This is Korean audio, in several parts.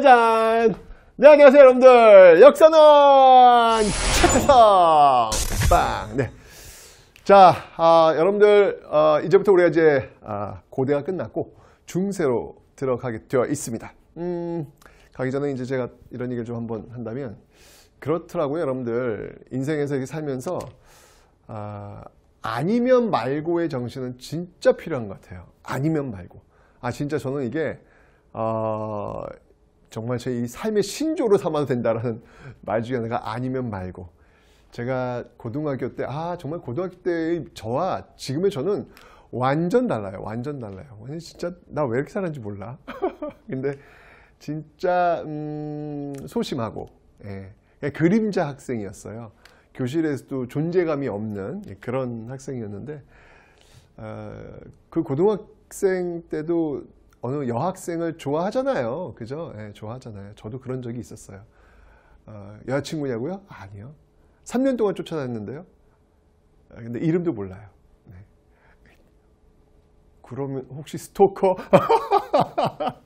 짜잔! 네, 안녕하세요, 여러분들. 역사는 최태성! 빵! 네. 자, 아, 여러분들, 아, 이제부터 우리가 이제 아, 고대가 끝났고 중세로 들어가게 되어 있습니다. 음, 가기 전에 이제 제가 이런 얘기를 좀 한번 한다면 그렇더라고요, 여러분들. 인생에서 이렇게 살면서 아, 아니면 말고의 정신은 진짜 필요한 것 같아요. 아니면 말고. 아, 진짜 저는 이게 어, 정말 제 이 삶의 신조로 삼아도 된다라는 말 중에 하나가 아니면 말고 제가 고등학교 때 아 정말 고등학교 때의 저와 지금의 저는 완전 달라요 완전 달라요 완전 진짜 나 왜 이렇게 살았는지 몰라 근데 진짜 음, 소심하고 예, 그림자 학생이었어요 교실에서도 존재감이 없는 예, 그런 학생이었는데 어, 그 고등학생 때도 어느 여학생을 좋아하잖아요. 그죠? 네, 좋아하잖아요. 저도 그런 적이 있었어요. 어, 여자친구냐고요? 아니요. 3년 동안 쫓아다녔는데요. 아, 근데 이름도 몰라요. 네. 그러면 혹시 스토커?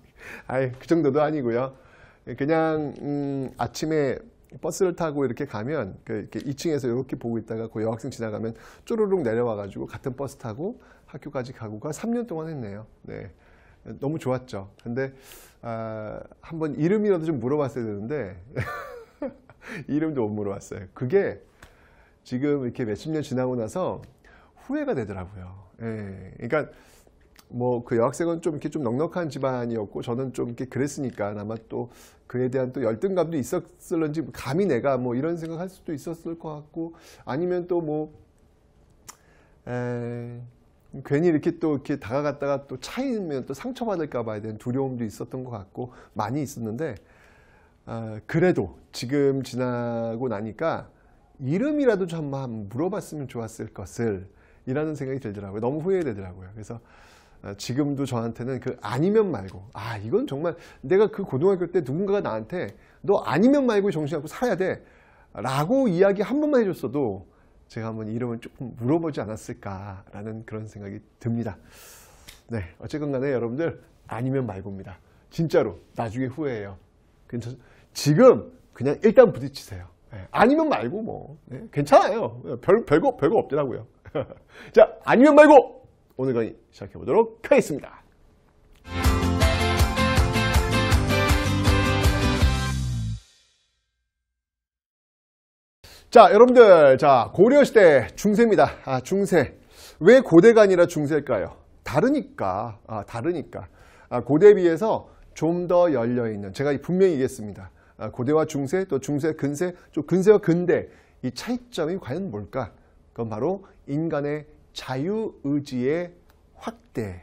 아예 그 정도도 아니고요. 예, 그냥 음, 아침에 버스를 타고 이렇게 가면 그 이렇게 2층에서 이렇게 보고 있다가 그 여학생 지나가면 쪼르륵 내려와가지고 같은 버스 타고 학교까지 가고가 3년 동안 했네요. 네. 너무 좋았죠. 근데 아, 한번 이름이라도 좀 물어봤어야 되는데 이름도 못 물어봤어요. 그게 지금 이렇게 몇십 년 지나고 나서 후회가 되더라고요. 예, 그러니까 뭐 그 여학생은 좀 이렇게 좀 넉넉한 집안이었고 저는 좀 이렇게 그랬으니까 아마 또 그에 대한 또 열등감도 있었을런지 감히 내가 뭐 이런 생각할 수도 있었을 것 같고 아니면 또뭐 괜히 이렇게 또 이렇게 다가갔다가 또 차이면 또 상처받을까 봐야 되는 두려움도 있었던 것 같고 많이 있었는데 아, 그래도 지금 지나고 나니까 이름이라도 좀 한번 물어봤으면 좋았을 것을 이라는 생각이 들더라고요. 너무 후회되더라고요. 그래서 아, 지금도 저한테는 그 아니면 말고 아 이건 정말 내가 그 고등학교 때 누군가가 나한테 너 아니면 말고 정신 갖고 살아야 돼 라고 이야기 한 번만 해줬어도 제가 한번 이름을 조금 물어보지 않았을까라는 그런 생각이 듭니다. 네, 어쨌건 간에 여러분들 아니면 말고입니다. 진짜로 나중에 후회해요. 괜찮 지금 그냥 일단 부딪히세요. 네, 아니면 말고 뭐 네, 괜찮아요. 별, 별거 별거 없더라고요. 자, 아니면 말고 오늘 강의 시작해 보도록 하겠습니다. 자 여러분들 자 고려시대 중세입니다 아 중세 왜 고대가 아니라 중세일까요 다르니까 아 다르니까 아, 고대에 비해서 좀 더 열려있는 제가 분명히 얘기했습니다 아, 고대와 중세 또 중세 근세 좀 근세와 근대 이 차이점이 과연 뭘까 그건 바로 인간의 자유의지의 확대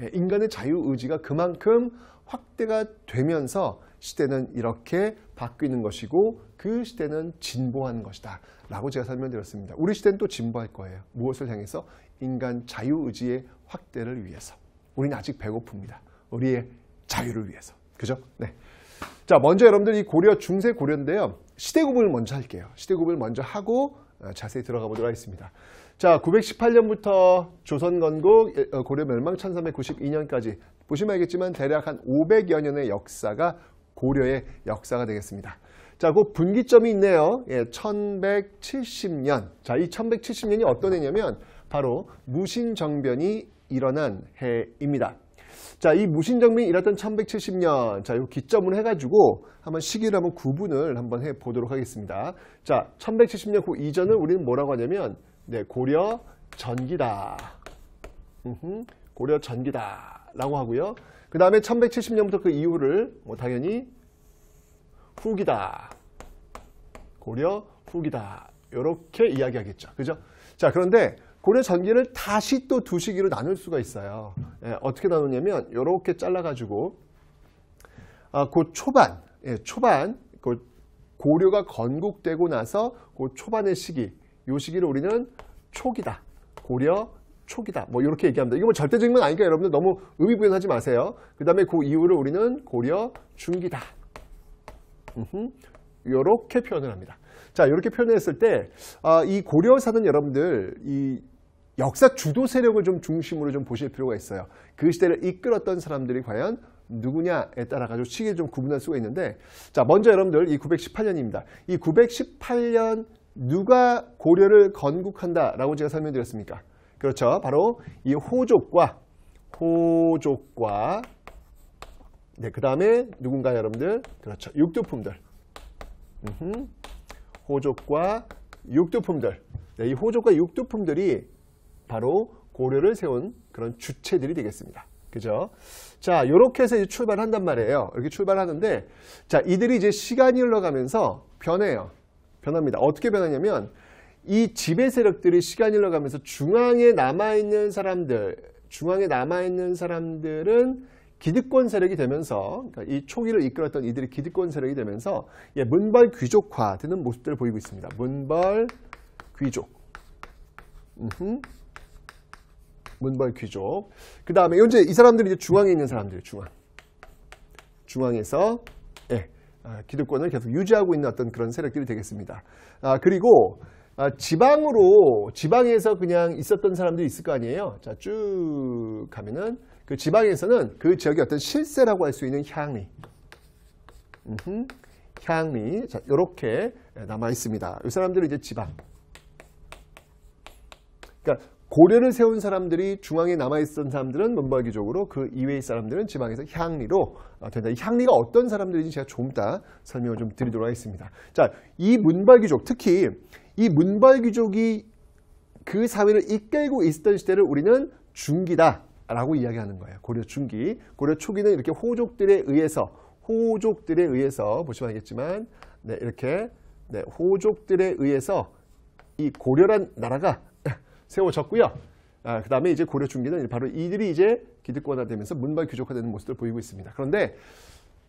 예, 인간의 자유의지가 그만큼 확대가 되면서 시대는 이렇게 바뀌는 것이고 그 시대는 진보하는 것이다 라고 제가 설명드렸습니다. 우리 시대는 또 진보할 거예요. 무엇을 향해서? 인간 자유의지의 확대를 위해서. 우리는 아직 배고픕니다. 우리의 자유를 위해서. 그죠? 네. 자, 먼저 여러분들 이 고려, 중세 고려인데요. 시대 구분을 먼저 할게요. 시대 구분을 먼저 하고 어, 자세히 들어가 보도록 하겠습니다. 자, 918년부터 조선 건국, 어, 고려 멸망 1392년까지 보시면 알겠지만 대략 한 500여 년의 역사가 고려의 역사가 되겠습니다. 자, 그 분기점이 있네요. 예, 1170년. 자, 이 1170년이 어떤 해냐면 바로 무신정변이 일어난 해입니다. 자, 이 무신정변이 일었던 1170년. 자, 이 기점을 해가지고 한번 시기를 한번 구분을 한번 해 보도록 하겠습니다. 자, 1170년 그 이전을 우리는 뭐라고 하냐면 네, 고려 전기다. 고려 전기다라고 하고요. 그 다음에 1170년부터 그 이후를 뭐 당연히 후기다. 고려 후기다. 이렇게 이야기하겠죠. 그죠? 자, 그런데 고려 전기를 다시 또 두 시기로 나눌 수가 있어요. 예, 어떻게 나누냐면 이렇게 잘라가지고 아, 그 초반, 예, 초반 그 고려가 건국되고 나서 그 초반의 시기, 요 시기를 우리는 초기다. 고려 초기다. 뭐 이렇게 얘기합니다. 이거 뭐 절대적인 건 아니니까 여러분들 너무 의미 부여하지 마세요. 그 다음에 그 이후를 우리는 고려 중기다. 이렇게 표현을 합니다. 자 이렇게 표현했을 때이 아, 고려사는 여러분들 이 역사 주도 세력을 좀 중심으로 좀 보실 필요가 있어요. 그 시대를 이끌었던 사람들이 과연 누구냐에 따라 가지고 시기를 좀 구분할 수가 있는데 자 먼저 여러분들 이 918년입니다. 이 918년 누가 고려를 건국한다라고 제가 설명드렸습니까? 그렇죠. 바로 이 호족과 호족과 네, 그 다음에 누군가 여러분들 그렇죠. 육두품들 음흠. 호족과 육두품들 네, 이 호족과 육두품들이 바로 고려를 세운 그런 주체들이 되겠습니다. 그죠? 자, 이렇게 해서 이제 출발한단 말이에요. 이렇게 출발하는데, 자, 이들이 이제 시간이 흘러가면서 변해요. 변합니다. 어떻게 변하냐면, 이 지배 세력들이 시간이 흘러가면서 중앙에 남아있는 사람들, 중앙에 남아있는 사람들은 기득권 세력이 되면서 그러니까 이 초기를 이끌었던 이들이 기득권 세력이 되면서 예, 문벌 귀족화되는 모습들을 보이고 있습니다. 문벌 귀족. 음흠. 문벌 귀족. 그 다음에 이제 이 사람들이 이제 중앙에 있는 사람들이 중앙. 중앙에서 예, 아, 기득권을 계속 유지하고 있는 어떤 그런 세력들이 되겠습니다. 아, 그리고 아, 지방으로 지방에서 그냥 있었던 사람들이 있을 거 아니에요. 자, 쭉 가면은 그 지방에서는 그 지역의 어떤 실세라고 할 수 있는 향리. 음흠, 향리. 자, 요렇게 남아 있습니다. 이 사람들은 이제 지방. 그러니까 고려를 세운 사람들이 중앙에 남아있던 사람들은 문벌기적으로 그 이외의 사람들은 지방에서 향리로 아, 된다. 향리가 어떤 사람들인지 제가 좀 이따 설명을 좀 드리도록 하겠습니다. 자, 이 문벌기족 특히 이 문벌귀족이 그 사회를 이끌고 있었던 시대를 우리는 중기다라고 이야기하는 거예요. 고려 중기, 고려 초기는 이렇게 호족들에 의해서 호족들에 의해서 보시면 알겠지만 네, 이렇게 네, 호족들에 의해서 이 고려란 나라가 세워졌고요. 아, 그 다음에 이제 고려 중기는 바로 이들이 이제 기득권화되면서 문벌 귀족화되는 모습을 보이고 있습니다. 그런데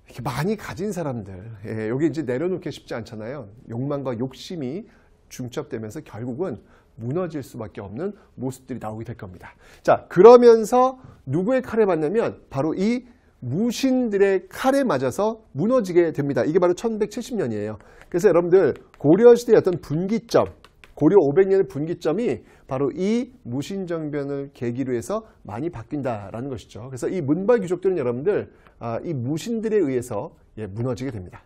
이렇게 많이 가진 사람들, 예, 여기 이제 내려놓기 쉽지 않잖아요. 욕망과 욕심이 중첩되면서 결국은 무너질 수밖에 없는 모습들이 나오게 될 겁니다. 자, 그러면서 누구의 칼에 맞냐면 바로 이 무신들의 칼에 맞아서 무너지게 됩니다. 이게 바로 1170년이에요. 그래서 여러분들 고려시대의 어떤 분기점, 고려 500년의 분기점이 바로 이 무신정변을 계기로 해서 많이 바뀐다라는 것이죠. 그래서 이문벌 귀족들은 여러분들 아, 이 무신들에 의해서 예, 무너지게 됩니다.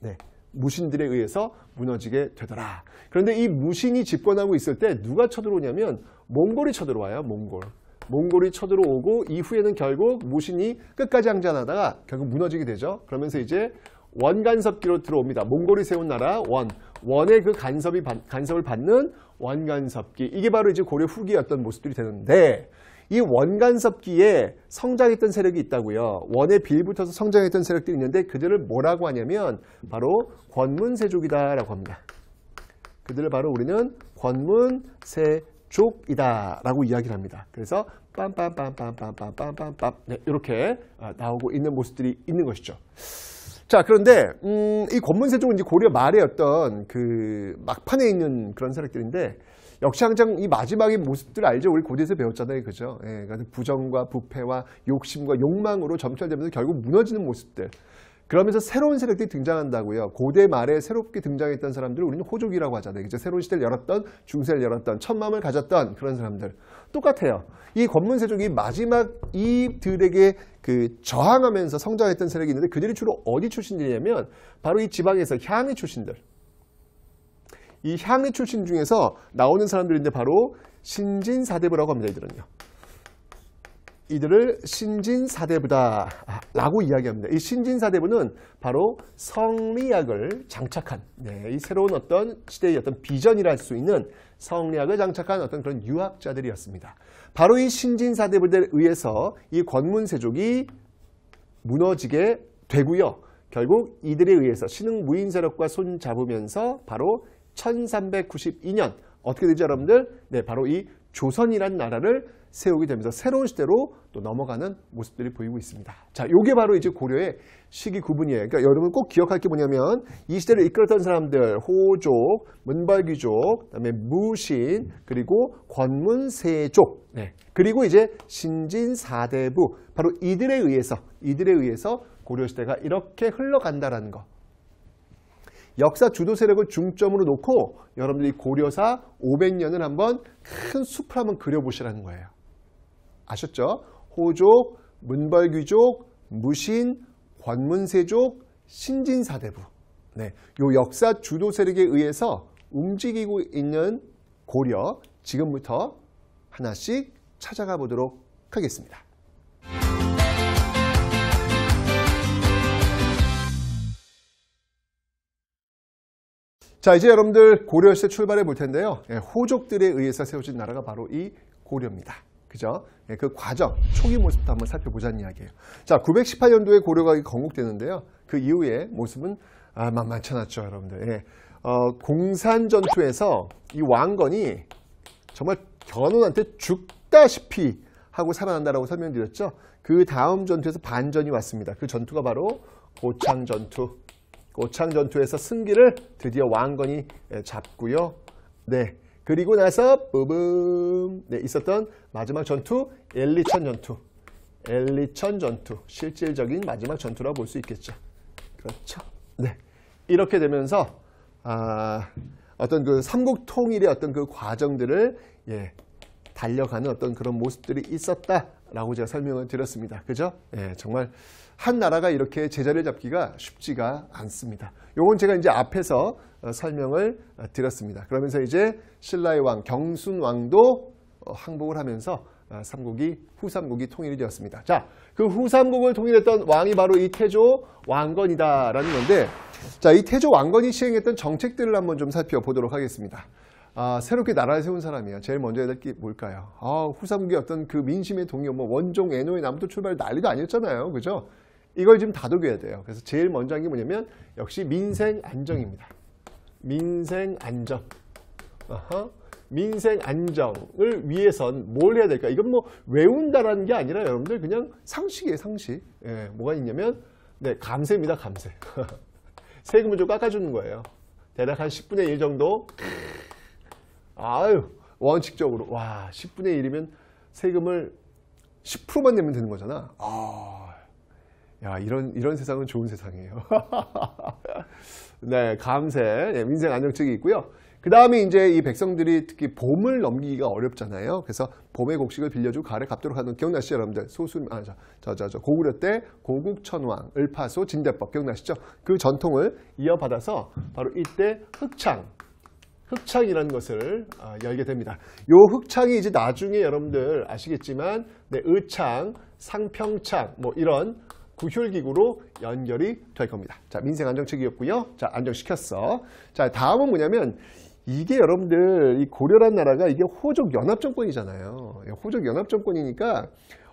네. 무신들에 의해서 무너지게 되더라. 그런데 이 무신이 집권하고 있을 때 누가 쳐들어오냐면 몽골이 쳐들어와요. 몽골. 몽골이 쳐들어오고 이후에는 결국 무신이 끝까지 항전하다가 결국 무너지게 되죠. 그러면서 이제 원간섭기로 들어옵니다. 몽골이 세운 나라 원. 원의 그 간섭이 간섭을 받는 원간섭기. 이게 바로 이제 고려 후기였던 모습들이 되는데 이 원간섭기에 성장했던 세력이 있다고요. 원에 빌붙어서 성장했던 세력들이 있는데 그들을 뭐라고 하냐면 바로 권문세족이다라고 합니다. 그들을 바로 우리는 권문세족이다라고 이야기를 합니다. 그래서 빰빰빰빰빰빰빰빰 네, 이렇게 아, 나오고 있는 모습들이 있는 것이죠. 자 그런데 음, 이 권문세족은 이제 고려 말의 어떤 그 막판에 있는 그런 세력들인데 역시 항상 이 마지막의 모습들 알죠? 우리 고대에서 배웠잖아요. 그죠? 예, 그니까 부정과 부패와 욕심과 욕망으로 점철되면서 결국 무너지는 모습들. 그러면서 새로운 세력들이 등장한다고요. 고대 말에 새롭게 등장했던 사람들을 우리는 호족이라고 하잖아요. 이제 새로운 시대를 열었던, 중세를 열었던, 첫마음을 가졌던 그런 사람들. 똑같아요. 이 권문세족이 마지막 이들에게 그 저항하면서 성장했던 세력이 있는데 그들이 주로 어디 출신들이냐면 바로 이 지방에서 향의 출신들. 이 향리 출신 중에서 나오는 사람들인데 바로 신진사대부라고 합니다. 이들은요. 이들을 신진사대부다라고 이야기합니다. 이 신진사대부는 바로 성리학을 장착한 네, 이 새로운 어떤 시대의 어떤 비전이라 할수 있는 성리학을 장착한 어떤 그런 유학자들이었습니다. 바로 이 신진사대부들에 의해서 이 권문세족이 무너지게 되고요. 결국 이들에 의해서 신흥 무인 세력과 손잡으면서 바로 1392년 어떻게 되죠 여러분들? 네, 바로 이 조선이란 나라를 세우게 되면서 새로운 시대로 또 넘어가는 모습들이 보이고 있습니다. 자, 요게 바로 이제 고려의 시기 구분이에요. 그러니까 여러분 꼭 기억할 게 뭐냐면 이 시대를 이끌었던 사람들 호족, 문벌귀족 그다음에 무신, 그리고 권문세족, 네. 그리고 이제 신진 사대부 바로 이들에 의해서 이들에 의해서 고려 시대가 이렇게 흘러간다라는 거. 역사 주도 세력을 중점으로 놓고 여러분들이 고려사 500년을 한번 큰 숲을 한번 그려보시라는 거예요. 아셨죠? 호족, 문벌귀족, 무신, 권문세족, 신진사대부. 네, 요 역사 주도 세력에 의해서 움직이고 있는 고려 지금부터 하나씩 찾아가 보도록 하겠습니다. 자 이제 여러분들 고려 시대 출발해 볼 텐데요. 예, 호족들에 의해서 세워진 나라가 바로 이 고려입니다. 그죠? 예, 그 과정, 초기 모습도 한번 살펴보자는 이야기예요. 자, 918년도에 고려가 건국되는데요. 그 이후에 모습은 아, 만만치 않았죠, 여러분들. 예. 어, 공산 전투에서 이 왕건이 정말 견훤한테 죽다시피 하고 살아난다라고 설명드렸죠. 그 다음 전투에서 반전이 왔습니다. 그 전투가 바로 고창 전투. 고창 전투에서 승기를 드디어 왕건이 잡고요. 네. 그리고 나서 뿜뿜 네, 있었던 마지막 전투 엘리천 전투. 엘리천 전투. 실질적인 마지막 전투라고 볼 수 있겠죠. 그렇죠. 네. 이렇게 되면서 아, 어떤 그 삼국 통일의 어떤 그 과정들을 예, 달려가는 어떤 그런 모습들이 있었다라고 제가 설명을 드렸습니다. 그죠? 예, 정말 한 나라가 이렇게 제자리를 잡기가 쉽지가 않습니다. 요건 제가 이제 앞에서 어, 설명을 어, 드렸습니다. 그러면서 이제 신라의 왕 경순 왕도 어, 항복을 하면서 삼국이 후삼국이 통일이 되었습니다. 자, 그 후삼국을 통일했던 왕이 바로 이 태조 왕건이다라는 건데 자, 이 태조 왕건이 시행했던 정책들을 한번 좀 살펴보도록 하겠습니다. 아, 새롭게 나라를 세운 사람이야 제일 먼저 해야 될 게 뭘까요? 아, 후삼국의 어떤 그 민심의 동요, 뭐 원종, 애노의 남도 출발 난리도 아니었잖아요. 그죠? 이걸 지금 다독여야 돼요. 그래서 제일 먼저 한 게 뭐냐면 역시 민생 안정입니다. 민생 안정. 아하. 민생 안정을 위해선 뭘 해야 될까? 이건 뭐 외운다라는 게 아니라 여러분들 그냥 상식이에요, 상식. 예, 뭐가 있냐면 네, 감세입니다, 감세. 세금을 좀 깎아주는 거예요. 대략 한 10분의 1 정도. 아유, 원칙적으로. 와, 10분의 1이면 세금을 10%만 내면 되는 거잖아. 아, 야, 이런, 이런 세상은 좋은 세상이에요. 네, 감세, 예, 민생 안정책이 있고요. 그 다음에 이제 이 백성들이 특히 봄을 넘기기가 어렵잖아요. 그래서 봄의 곡식을 빌려주고 가을 갚도록 하는 기억나시죠, 여러분들? 소수, 아, 저, 저, 저, 저 고구려 때 고국천왕, 을파소, 진대법 기억나시죠? 그 전통을 이어받아서 바로 이때 흑창, 흑창이라는 것을 아, 열게 됩니다. 요 흑창이 이제 나중에 여러분들 아시겠지만, 네, 의창, 상평창, 뭐 이런 구휼기구로 연결이 될 겁니다. 자, 민생안정책이었고요. 자, 안정시켰어. 자, 다음은 뭐냐면 이게 여러분들 이 고려란 나라가 이게 호족 연합 정권이잖아요. 호족 연합 정권이니까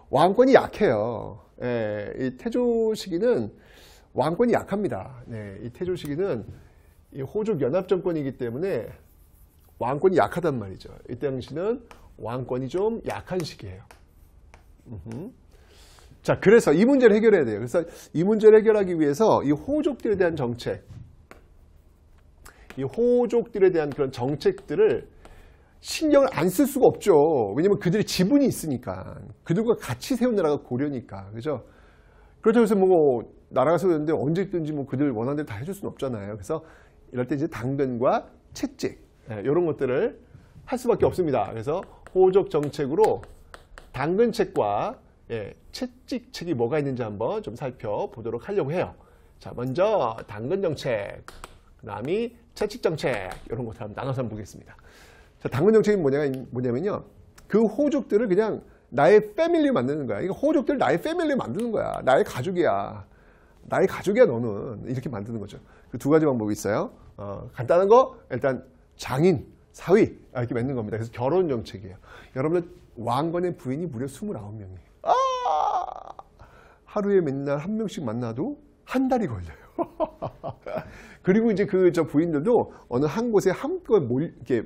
왕권이 약해요. 예, 이 태조 시기는 왕권이 약합니다. 네, 이 태조 시기는 이 호족 연합 정권이기 때문에 왕권이 약하단 말이죠. 이때 당시는 왕권이 좀 약한 시기예요. 으흠. 자, 그래서 이 문제를 해결해야 돼요. 그래서 이 문제를 해결하기 위해서 이 호족들에 대한 정책, 이 호족들에 대한 그런 정책들을 신경을 안 쓸 수가 없죠. 왜냐면 그들이 지분이 있으니까. 그들과 같이 세운 나라가 고려니까. 그죠? 그렇다고 해서 뭐, 나라가 세웠는데 언제든지 뭐 그들 원하는 대로 다 해줄 수는 없잖아요. 그래서 이럴 때 이제 당근과 채찍, 이런 네, 것들을 할 수밖에 없습니다. 그래서 호족 정책으로 당근책과 예, 채찍 책이 뭐가 있는지 한번 좀 살펴보도록 하려고 해요. 자, 먼저 당근 정책, 그 다음이 채찍 정책 이런 것들 한번 나눠서 한번 보겠습니다. 자, 당근 정책이 뭐냐, 뭐냐면요. 그 호족들을 그냥 나의 패밀리 만드는 거야. 이거 호족들 나의 패밀리 만드는 거야. 나의 가족이야. 나의 가족이야 너는 이렇게 만드는 거죠. 그 두 가지 방법이 있어요. 어, 간단한 거 일단 장인, 사위 아, 이렇게 맺는 겁니다. 그래서 결혼 정책이에요. 여러분들 왕건의 부인이 무려 29명이에요. 하루에 맨날 한 명씩 만나도 한 달이 걸려요. 그리고 이제 그 저 부인들도 어느 한 곳에 한께 모이, 렇게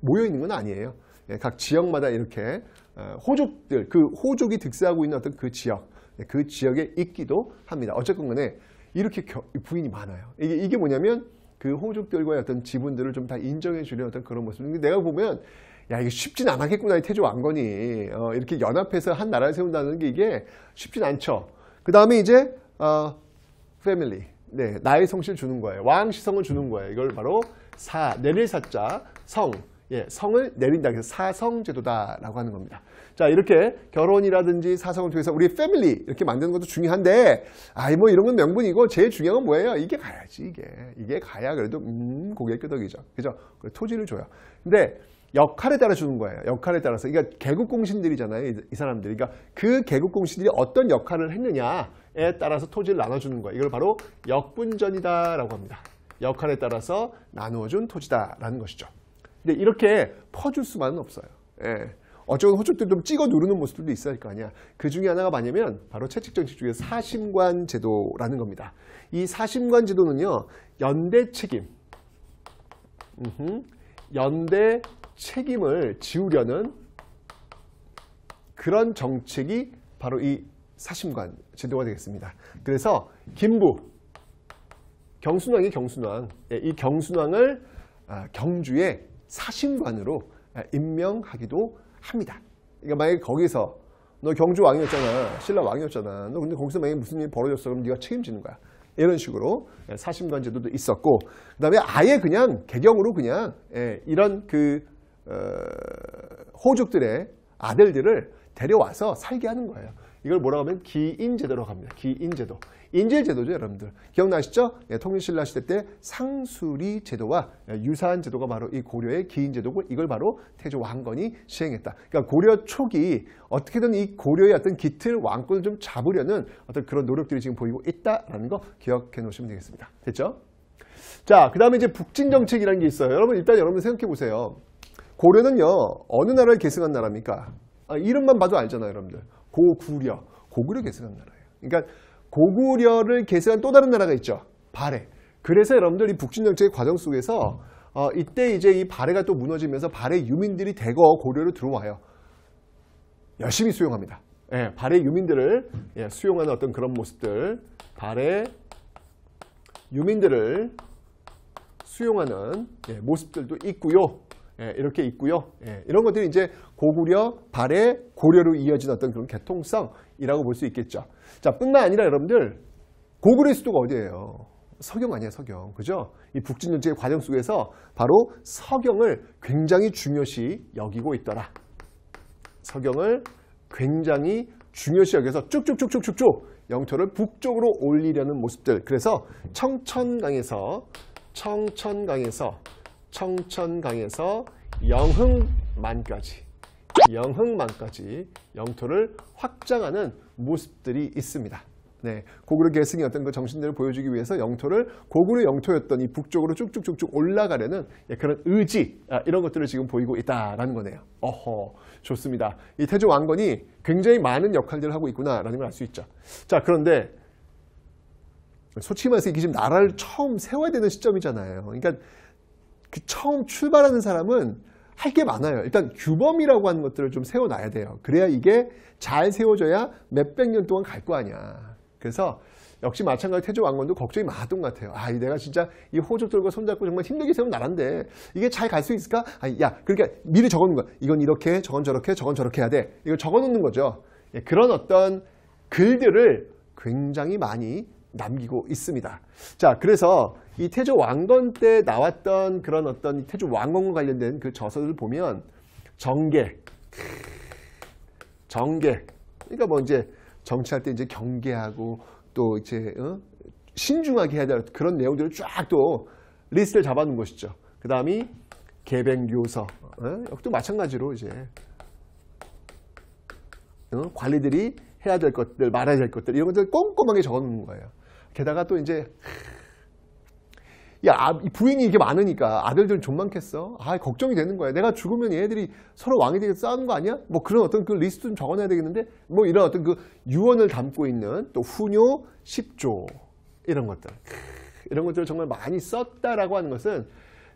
모여 있는 건 아니에요. 예, 각 지역마다 이렇게 어, 호족들, 그 호족이 득세하고 있는 어떤 그 지역, 예, 그 지역에 있기도 합니다. 어쨌건 간에 이렇게 부인이 많아요. 이게, 이게 뭐냐면 그 호족들과의 어떤 지분들을 좀 다 인정해 주려는 어떤 그런 모습인데 내가 보면 야 이게 쉽진 않았겠구나 이 태조 왕건이 어, 이렇게 연합해서 한 나라를 세운다는 게 이게 쉽진 않죠 그 다음에 이제 어, family 네, 나의 성실 주는 거예요. 왕시성을 주는 거예요. 이걸 바로 사, 내릴 사자, 성. 예, 성을 내린다. 그래서 사성제도다라고 하는 겁니다. 자, 이렇게 결혼이라든지 사성을 통해서 우리 패밀리 이렇게 만드는 것도 중요한데, 아 이, 뭐 이런 건 명분이고, 제일 중요한 건 뭐예요? 이게 가야지, 이게. 이게 가야 그래도, 음, 고개 끄덕이죠. 그죠? 토지를 줘요. 근데 역할에 따라 주는 거예요. 역할에 따라서. 그러니까 개국공신들이잖아요. 이 사람들이. 그러니까 그 개국공신들이 어떤 역할을 했느냐에 따라서 토지를 나눠주는 거예요. 이걸 바로 역분전이다라고 합니다. 역할에 따라서 나누어준 토지다라는 것이죠. 근데 이렇게 퍼줄 수만은 없어요. 예. 어쩌면 호주들 좀 찍어 누르는 모습들도 있어야할 거 아니야. 그 중에 하나가 뭐냐면 바로 채찍정책 중에 사심관 제도라는 겁니다. 이 사심관 제도는요. 연대 책임, 연대 책임을 지우려는 그런 정책이 바로 이 사심관 제도가 되겠습니다. 그래서 김부, 경순왕이 경순왕, 예, 이 경순왕을 아, 경주의 사심관으로 아, 임명하기도 합니다. 그러니까 만약에 거기서 너 경주 왕이었잖아, 신라 왕이었잖아, 너 근데 거기서 만약에 무슨 일이 벌어졌어, 그럼 네가 책임지는 거야. 이런 식으로 예, 사심관 제도도 있었고 그 다음에 아예 그냥 개경으로 그냥 예, 이런 그 어, 호족들의 아들들을 데려와서 살게 하는 거예요. 이걸 뭐라고 하면 기인제도라고 합니다. 기인제도. 인재제도죠 여러분들. 기억나시죠? 예, 통일신라 시대 때 상수리 제도와 유사한 제도가 바로 이 고려의 기인제도고 이걸 바로 태조 왕건이 시행했다. 그러니까 고려 초기 어떻게든 이 고려의 어떤 기틀 왕권을 좀 잡으려는 어떤 그런 노력들이 지금 보이고 있다라는 거 기억해 놓으시면 되겠습니다. 됐죠? 자, 그 다음에 이제 북진 정책이라는 게 있어요. 여러분 일단 여러분 생각해 보세요. 고려는요 어느 나라를 계승한 나라입니까? 아, 이름만 봐도 알잖아요 여러분들 고구려 고구려 계승한 나라예요 그러니까 고구려를 계승한 또 다른 나라가 있죠 발해 그래서 여러분들이 북진정책의 과정 속에서 어, 이때 이제 이 발해가 또 무너지면서 발해 유민들이 대거 고려로 들어와요 열심히 수용합니다 예, 발해 유민들을 예, 수용하는 어떤 그런 모습들 발해 유민들을 수용하는 예, 모습들도 있고요 예, 이렇게 있고요. 예, 이런 것들이 이제 고구려, 발해, 고려로 이어진 어떤 그런 개통성이라고 볼 수 있겠죠. 자, 뿐만 아니라 여러분들 고구려 수도가 어디예요? 서경 아니에요, 서경. 그죠? 이 북진전쟁의 과정 속에서 바로 서경을 굉장히 중요시 여기고 있더라. 서경을 굉장히 중요시 여기서 쭉쭉쭉쭉쭉쭉 영토를 북쪽으로 올리려는 모습들. 그래서 청천강에서 청천강에서 청천강에서 영흥만까지 영흥만까지 영토를 확장하는 모습들이 있습니다. 네, 고구려 계승이 어떤 그 정신들을 보여주기 위해서 영토를 고구려 영토였던 이 북쪽으로 쭉쭉쭉쭉 올라가려는 예, 그런 의지 아, 이런 것들을 지금 보이고 있다라는 거네요. 어허, 좋습니다. 이 태조 왕건이 굉장히 많은 역할들을 하고 있구나라는 걸 알 수 있죠. 자, 그런데 솔직히 말해서 이게 지금 나라를 처음 세워야 되는 시점이잖아요. 그러니까 그 처음 출발하는 사람은 할 게 많아요. 일단 규범이라고 하는 것들을 좀 세워놔야 돼요. 그래야 이게 잘 세워져야 몇백 년 동안 갈 거 아니야. 그래서 역시 마찬가지 태조 왕건도 걱정이 많았던 것 같아요. 아, 내가 진짜 이 호족들과 손잡고 정말 힘들게 세운 나란데 이게 잘 갈 수 있을까? 아, 야, 그러니까 미리 적어놓는 거야. 이건 이렇게, 저건 저렇게, 저건 저렇게 해야 돼. 이걸 적어놓는 거죠. 예, 그런 어떤 글들을 굉장히 많이 남기고 있습니다. 자, 그래서 이 태조 왕건 때 나왔던 그런 어떤 태조 왕건과 관련된 그저서들을 보면 정계, 정계. 그러니까 뭐 이제 정치할 때 이제 경계하고 또 이제 어? 신중하게 해야 될 그런 내용들을 쫙 또 리스트를 잡아놓은 것이죠. 그 다음이 개백요서 어? 역도 마찬가지로 이제 어? 관리들이 해야 될 것들, 말아야 될 것들 이런 것들 을 꼼꼼하게 적어놓는 거예요. 게다가 또 이제 야, 아, 부인이 이게 많으니까 아들들 좀 많겠어? 아, 걱정이 되는 거야. 내가 죽으면 얘들이 서로 왕이 되게 싸우는 거 아니야? 뭐 그런 어떤 그 리스트 좀 적어놔야 되겠는데 뭐 이런 어떤 그 유언을 담고 있는 또 훈요 십조 이런 것들 이런 것들을 정말 많이 썼다라고 하는 것은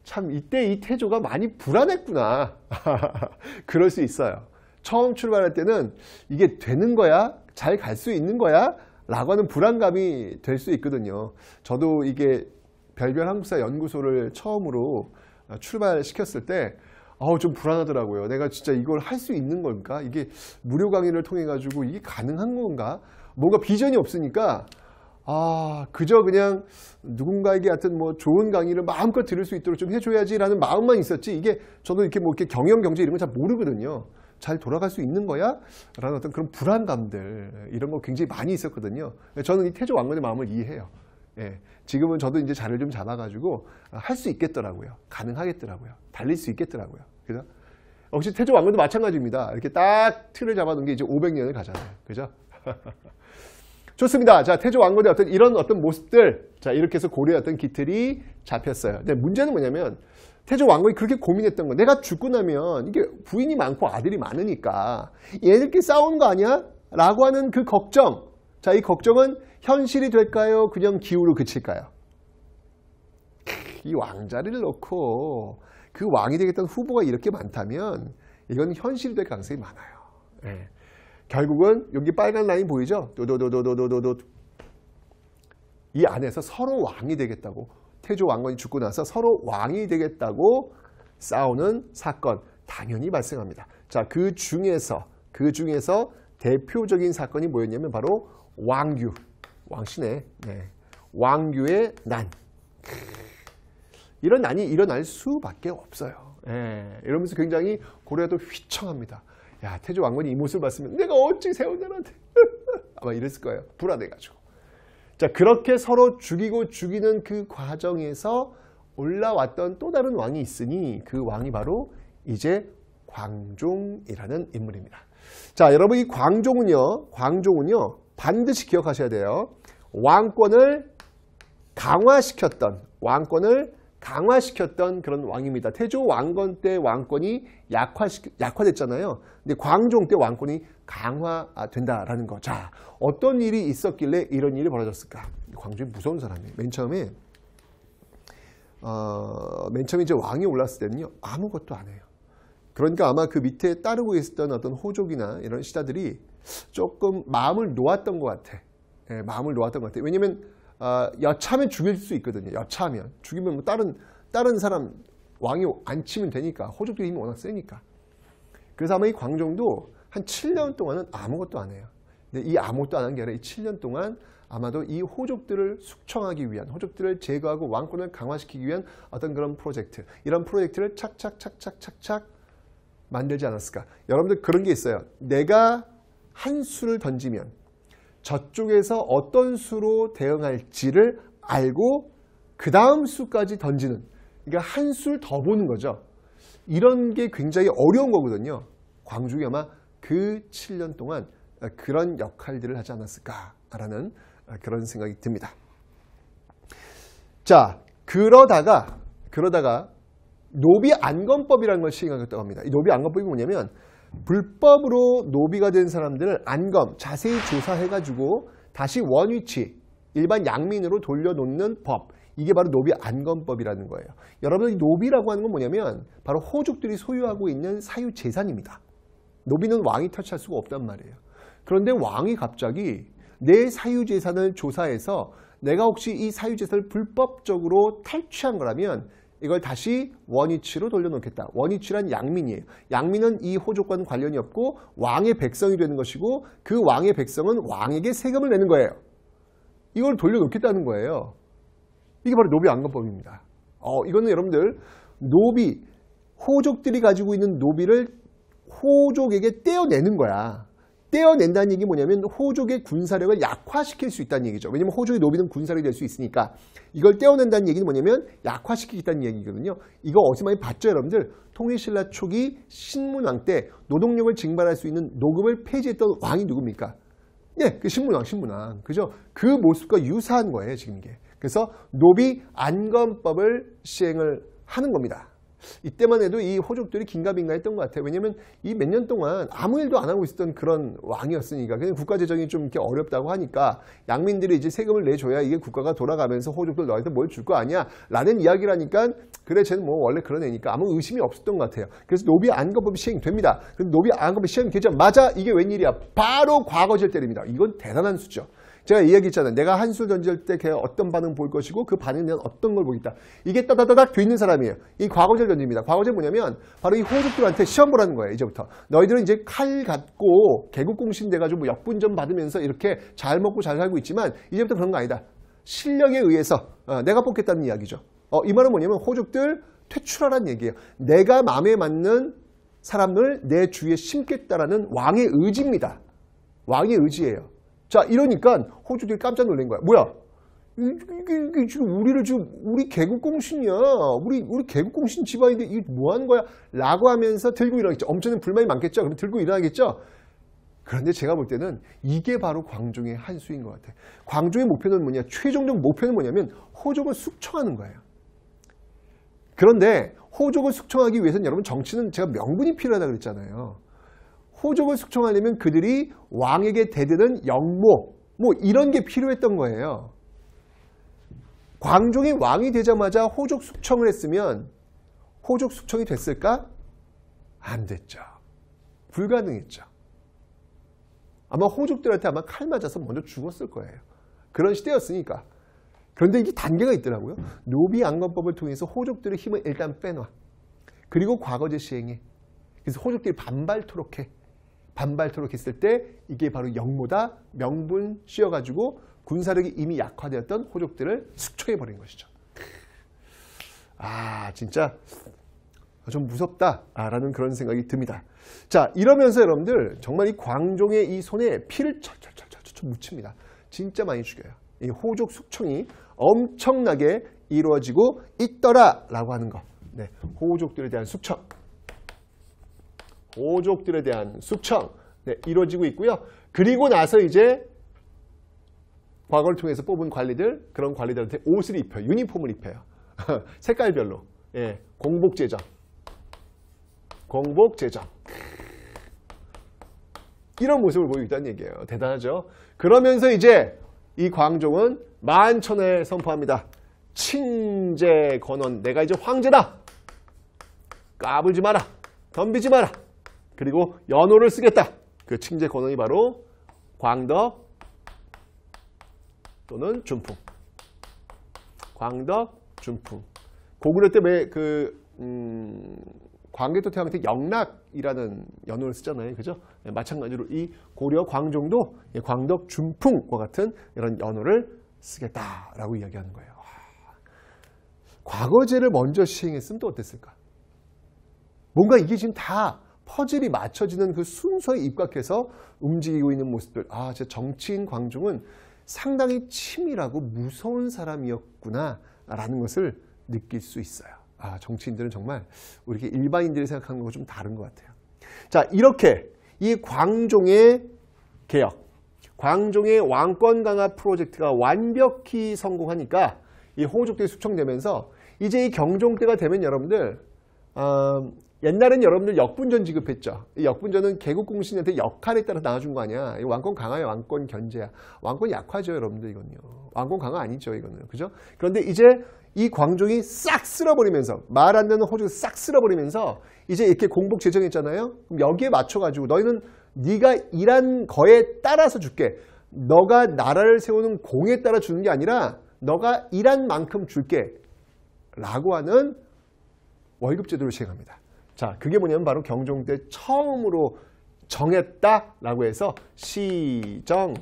참 이때 이 태조가 많이 불안했구나. 그럴 수 있어요. 처음 출발할 때는 이게 되는 거야? 잘 갈 수 있는 거야? 라고 하는 불안감이 될 수 있거든요. 저도 이게 별별 한국사 연구소를 처음으로 아, 출발시켰을 때 아우 좀 불안하더라고요. 내가 진짜 이걸 할 수 있는 건가? 이게 무료 강의를 통해 가지고 이게 가능한 건가? 뭔가 비전이 없으니까 아 그저 그냥 누군가에게 하여튼 뭐 좋은 강의를 마음껏 들을 수 있도록 좀 해줘야지라는 마음만 있었지 이게 저는 이렇게 뭐 이렇게 경영 경제 이런 건 잘 모르거든요. 잘 돌아갈 수 있는 거야? 라는 어떤 그런 불안감들 이런 거 굉장히 많이 있었거든요. 저는 이 태조 왕건의 마음을 이해해요. 예, 지금은 저도 이제 자를 리좀 잡아가지고 할 수 있겠더라고요. 가능하겠더라고요. 달릴 수 있겠더라고요. 그래서 역시 태조 왕건도 마찬가지입니다. 이렇게 딱 틀을 잡아놓은 게 이제 500년을 가잖아요. 그죠? 좋습니다. 자, 태조 왕건의 어떤 이런 어떤 모습들, 자, 이렇게 해서 고려의 어떤 기틀이 잡혔어요. 근데 문제는 뭐냐면, 태조 왕건이 그렇게 고민했던 거. 내가 죽고 나면 이게 부인이 많고 아들이 많으니까 얘들끼리 싸우는 거 아니야? 라고 하는 그 걱정. 자, 이 걱정은 현실이 될까요? 그냥 기우로 그칠까요? 이 왕자리를 놓고 그 왕이 되겠다는 후보가 이렇게 많다면 이건 현실이 될 가능성이 많아요. 네. 결국은 여기 빨간 라인 보이죠? 도도도도도도도 이 안에서 서로 왕이 되겠다고 태조 왕건이 죽고 나서 서로 왕이 되겠다고 싸우는 사건 당연히 발생합니다. 자, 그 중에서 그 중에서 대표적인 사건이 뭐였냐면 바로 왕규, 왕신의 네. 왕규의 난. 이런 난이 일어날 수밖에 없어요. 예. 이러면서 굉장히 고려도 휘청합니다. 야 태조 왕건이 이 모습을 봤으면 내가 어찌 세운자한테 아마 이랬을 거예요. 불안해가지고. 자 그렇게 서로 죽이고 죽이는 그 과정에서 올라왔던 또 다른 왕이 있으니 그 왕이 바로 이제 광종이라는 인물입니다. 자 여러분 이 광종은요. 광종은요. 반드시 기억하셔야 돼요. 왕권을 강화시켰던 왕권을 강화시켰던 그런 왕입니다. 태조 왕건 때 왕권이 약화시, 약화됐잖아요. 근데 광종 때 왕권이 강화된다라는 거. 자, 어떤 일이 있었길래 이런 일이 벌어졌을까? 광종이 무서운 사람이에요. 맨 처음에 어, 맨 처음에 이제 왕이 올랐을 때는요. 아무것도 안 해요. 그러니까 아마 그 밑에 따르고 있었던 어떤 호족이나 이런 시자들이 조금 마음을 놓았던 것 같아. 예, 마음을 놓았던 것 같아. 왜냐면 어, 여차하면 죽일 수 있거든요. 여차하면 죽이면 뭐 다른 다른 사람 왕이 안 치면 되니까 호족들 힘이 워낙 세니까. 그래서 아마 이 광종도 한 7년 동안은 아무것도 안 해요. 근데 이 아무것도 안 한 게 아니라 이 7년 동안 아마도 이 호족들을 숙청하기 위한 호족들을 제거하고 왕권을 강화시키기 위한 어떤 그런 프로젝트 이런 프로젝트를 착착착착착착 만들지 않았을까 여러분들 그런 게 있어요 내가 한 수를 던지면 저쪽에서 어떤 수로 대응할지를 알고 그 다음 수까지 던지는 그러니까 한술더 보는 거죠. 이런 게 굉장히 어려운 거거든요. 광주이 아마 그 7년 동안 그런 역할들을 하지 않았을까라는 그런 생각이 듭니다. 자, 그러다가 그러다가 노비 안건법이라는 걸 시행하겠다고 합니다. 이 노비 안건법이 뭐냐면 불법으로 노비가 된 사람들을 안검 자세히 조사해가지고 다시 원위치 일반 양민으로 돌려놓는 법 이게 바로 노비 안검법이라는 거예요. 여러분이 노비라고 하는 건 뭐냐면 바로 호족들이 소유하고 있는 사유 재산입니다. 노비는 왕이 터치할 수가 없단 말이에요. 그런데 왕이 갑자기 내 사유 재산을 조사해서 내가 혹시 이 사유 재산을 불법적으로 탈취한 거라면 이걸 다시 원위치로 돌려놓겠다. 원위치란 양민이에요. 양민은 이 호족과는 관련이 없고 왕의 백성이 되는 것이고 그 왕의 백성은 왕에게 세금을 내는 거예요. 이걸 돌려놓겠다는 거예요. 이게 바로 노비 안건법입니다. 어, 이거는 여러분들 노비, 호족들이 가지고 있는 노비를 호족에게 떼어내는 거야. 떼어낸다는 얘기 뭐냐면 호족의 군사력을 약화시킬 수 있다는 얘기죠. 왜냐면 호족이 노비는 군사력이 될 수 있으니까 이걸 떼어낸다는 얘기는 뭐냐면 약화시키겠다는 얘기거든요. 이거 어디서 많이 봤죠 여러분들? 통일신라 초기 신문왕 때 노동력을 징발할 수 있는 노급을 폐지했던 왕이 누굽니까? 예, 그 신문왕, 신문왕. 그죠? 그 모습과 유사한 거예요, 지금 이게. 그래서 노비 안건법을 시행을 하는 겁니다. 이때만 해도 이 호족들이 긴가민가 했던 것 같아요. 왜냐하면 이 몇 년 동안 아무 일도 안 하고 있었던 그런 왕이었으니까 그냥 국가 재정이 좀 이렇게 어렵다고 하니까 양민들이 이제 세금을 내줘야 이게 국가가 돌아가면서 호족들 너한테 뭘 줄 거 아니야 라는 이야기라니까 그래 쟤는 뭐 원래 그런 애니까 아무 의심이 없었던 것 같아요. 그래서 노비 안거법이 시행됩니다. 그럼 노비 안거법이 시행되자마자 이게 웬일이야 바로 과거절 때립니다. 이건 대단한 수죠. 제가 이 얘기 했잖아요 내가 한술 던질 때걔 어떤 반응 볼 것이고 그 반응에 대한 어떤 걸 보겠다. 이게 따다다닥 돼 있는 사람이에요. 이 과거절 던집니다. 과거절 뭐냐면 바로 이 호족들한테 시험 보라는 거예요. 이제부터. 너희들은 이제 칼 갖고 개국공신 돼가지고 뭐 역분점 받으면서 이렇게 잘 먹고 잘 살고 있지만 이제부터 그런 거 아니다. 실력에 의해서 어, 내가 뽑겠다는 이야기죠. 어, 이 말은 뭐냐면 호족들 퇴출하라는 얘기예요. 내가 마음에 맞는 사람을 내 주위에 심겠다라는 왕의 의지입니다. 왕의 의지예요. 자 이러니까 호주들이 깜짝 놀란 거야. 뭐야? 이게, 이게 지금 우리를 지금 우리 개국공신이야. 우리 우리 개국공신 집안인데 이게 뭐 하는 거야? 라고 하면서 들고 일어나겠죠. 엄청난 불만이 많겠죠. 그럼 들고 일어나겠죠. 그런데 제가 볼 때는 이게 바로 광종의 한 수인 것 같아요. 광종의 목표는 뭐냐? 최종적 목표는 뭐냐면 호족을 숙청하는 거예요. 그런데 호족을 숙청하기 위해서는 여러분 정치는 제가 명분이 필요하다고 그랬잖아요. 호족을 숙청하려면 그들이 왕에게 대드는 영모 뭐 이런 게 필요했던 거예요. 광종이 왕이 되자마자 호족 숙청을 했으면 호족 숙청이 됐을까? 안 됐죠. 불가능했죠. 아마 호족들한테 아마 칼 맞아서 먼저 죽었을 거예요. 그런 시대였으니까. 그런데 이게 단계가 있더라고요. 노비 안건법을 통해서 호족들의 힘을 일단 빼놔. 그리고 과거제 시행해. 그래서 호족들이 반발토록 해. 반발토록 했을 때 이게 바로 역모다 명분 씌어가지고 군사력이 이미 약화되었던 호족들을 숙초해버린 것이죠. 아 진짜 좀 무섭다라는 그런 생각이 듭니다. 자 이러면서 여러분들 정말 이 광종의 이 손에 피를 철철철철철 묻힙니다. 진짜 많이 죽여요. 이 호족 숙청이 엄청나게 이루어지고 있더라라고 하는 거. 네, 호족들에 대한 숙청. 오족들에 대한 숙청 네, 이루어지고 있고요. 그리고 나서 이제 과거를 통해서 뽑은 관리들 그런 관리들한테 옷을 입혀 유니폼을 입혀요. 색깔별로 예, 공복 제정 공복 제정 이런 모습을 보이고 있다는 얘기예요. 대단하죠. 그러면서 이제 이 광종은 만천에 선포합니다. 친제 권원 내가 이제 황제다. 까불지 마라. 덤비지 마라. 그리고 연호를 쓰겠다. 그 칭제 권한이 바로 광덕 또는 준풍. 광덕, 준풍. 고구려 때 왜그 음, 광개토 태왕 때 영락이라는 연호를 쓰잖아요. 그죠? 예, 마찬가지로 이 고려 광종도 광덕 준풍과 같은 이런 연호를 쓰겠다라고 이야기하는 거예요. 과거제를 먼저 시행했으면 또 어땠을까? 뭔가 이게 지금 다 퍼즐이 맞춰지는 그 순서에 입각해서 움직이고 있는 모습들. 아, 제 정치인 광종은 상당히 치밀하고 무서운 사람이었구나라는 것을 느낄 수 있어요. 아, 정치인들은 정말 우리 일반인들이 생각하는 것과 좀 다른 것 같아요. 자, 이렇게 이 광종의 개혁, 광종의 왕권 강화 프로젝트가 완벽히 성공하니까 이 호족들이 숙청되면서 이제 이 경종 때가 되면 여러분들 어, 옛날엔 여러분들 역분전 지급했죠. 이 역분전은 개국 공신한테 역할에 따라 나눠준 거 아니야. 이 왕권 강화야, 왕권 견제야. 왕권 약화죠, 여러분들 이건요. 왕권 강화 아니죠, 이거는. 그죠? 그런데 이제 이 광종이 싹 쓸어버리면서 말 안 되는 호주를 싹 쓸어버리면서 이제 이렇게 공복 제정했잖아요. 그럼 여기에 맞춰가지고 너희는 네가 일한 거에 따라서 줄게. 너가 나라를 세우는 공에 따라 주는 게 아니라 너가 일한 만큼 줄게. 라고 하는 월급 제도를 시행합니다. 자, 그게 뭐냐면 바로 경종때 처음으로 정했다라고 해서 시정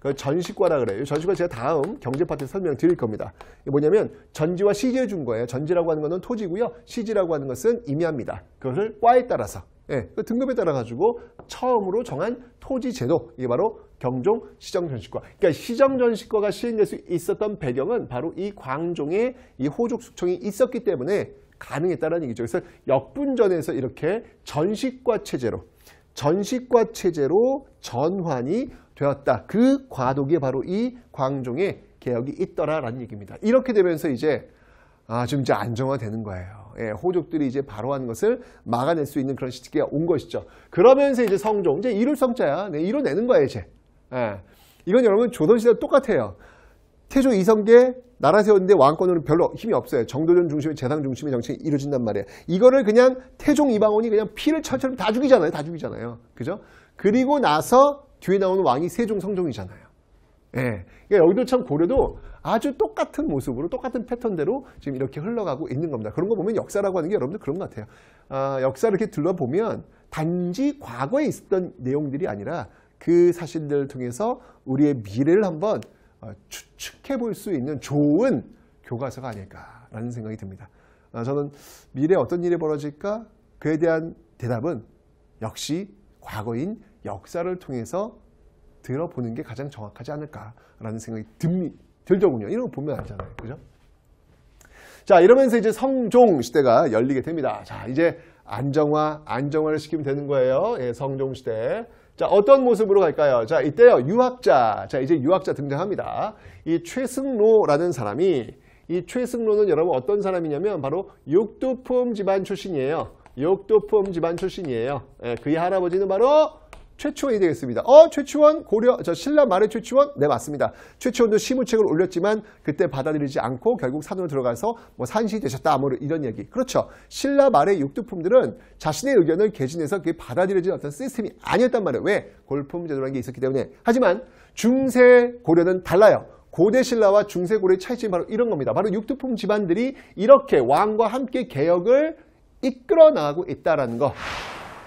그 전시과라 그래요. 전시과 제가 다음 경제 파트에 설명 드릴 겁니다. 뭐냐면 전지와 시제 준 거예요. 전지라고 하는 것은 토지고요. 시지라고 하는 것은 임야입니다. 그것을 과에 따라서 예, 그 등급에 따라 가지고 처음으로 정한 토지 제도 이게 바로 경종 시정전시과 그러니까 시정전시과가 시행될 수 있었던 배경은 바로 이광종의이호족숙청이 있었기 때문에 가능했다는 얘기죠. 그래서 역분전에서 이렇게 전식과 체제로 전식과 체제로 전환이 되었다. 그 과도기에 바로 이 광종의 개혁이 있더라라는 얘기입니다. 이렇게 되면서 이제 아, 지금 이제 안정화되는 거예요. 예, 호족들이 이제 바로 하는 것을 막아낼 수 있는 그런 시기가 온 것이죠. 그러면서 이제 성종, 이제 이룰 성자야. 네, 이뤄내는 거예요 이제. 예, 이건 여러분 조선시대와 똑같아요. 태조 이성계 나라 세웠는데 왕권으로는 별로 힘이 없어요. 정도전 중심의 재상 중심의 정책이 이루어진단 말이에요. 이거를 그냥 태종 이방원이 그냥 피를 철처럼 다 죽이잖아요. 다 죽이잖아요. 그죠? 그리고 나서 뒤에 나오는 왕이 세종 성종이잖아요. 예. 그러니까 여기도 참 고려도 아주 똑같은 모습으로 똑같은 패턴대로 지금 이렇게 흘러가고 있는 겁니다. 그런 거 보면 역사라고 하는 게 여러분들 그런 것 같아요. 아, 역사를 이렇게 둘러보면 단지 과거에 있었던 내용들이 아니라 그 사실들을 통해서 우리의 미래를 한번 어, 추측해 볼 수 있는 좋은 교과서가 아닐까라는 생각이 듭니다. 어, 저는 미래에 어떤 일이 벌어질까? 그에 대한 대답은 역시 과거인 역사를 통해서 들어보는 게 가장 정확하지 않을까라는 생각이 들더군요. 이런 거 보면 알잖아요. 그죠? 자, 이러면서 이제 성종 시대가 열리게 됩니다. 자, 이제 안정화, 안정화를 시키면 되는 거예요. 예, 성종 시대. 자, 어떤 모습으로 갈까요? 자, 이때요. 유학자. 자, 이제 유학자 등장합니다. 이 최승로라는 사람이 이 최승로는 여러분 어떤 사람이냐면 바로 욕도품 집안 출신이에요. 욕도품 집안 출신이에요. 예, 그의 할아버지는 바로 최초원이 되겠습니다. 어, 최초원 고려 저 신라 말의 최초원네 맞습니다. 최초원도 시무책을 올렸지만 그때 받아들이지 않고 결국 산으로 들어가서 뭐산이 되셨다 뭐 이런 얘기. 그렇죠. 신라 말의 육두품들은 자신의 의견을 개진해서 그게 받아들여진 어떤 시스템이 아니었단 말이에요. 왜? 골품 제도라는 게 있었기 때문에. 하지만 중세 고려는 달라요. 고대 신라와 중세 고려의 차이점이 바로 이런 겁니다. 바로 육두품 집안들이 이렇게 왕과 함께 개혁을 이끌어 나가고 있다라는 거.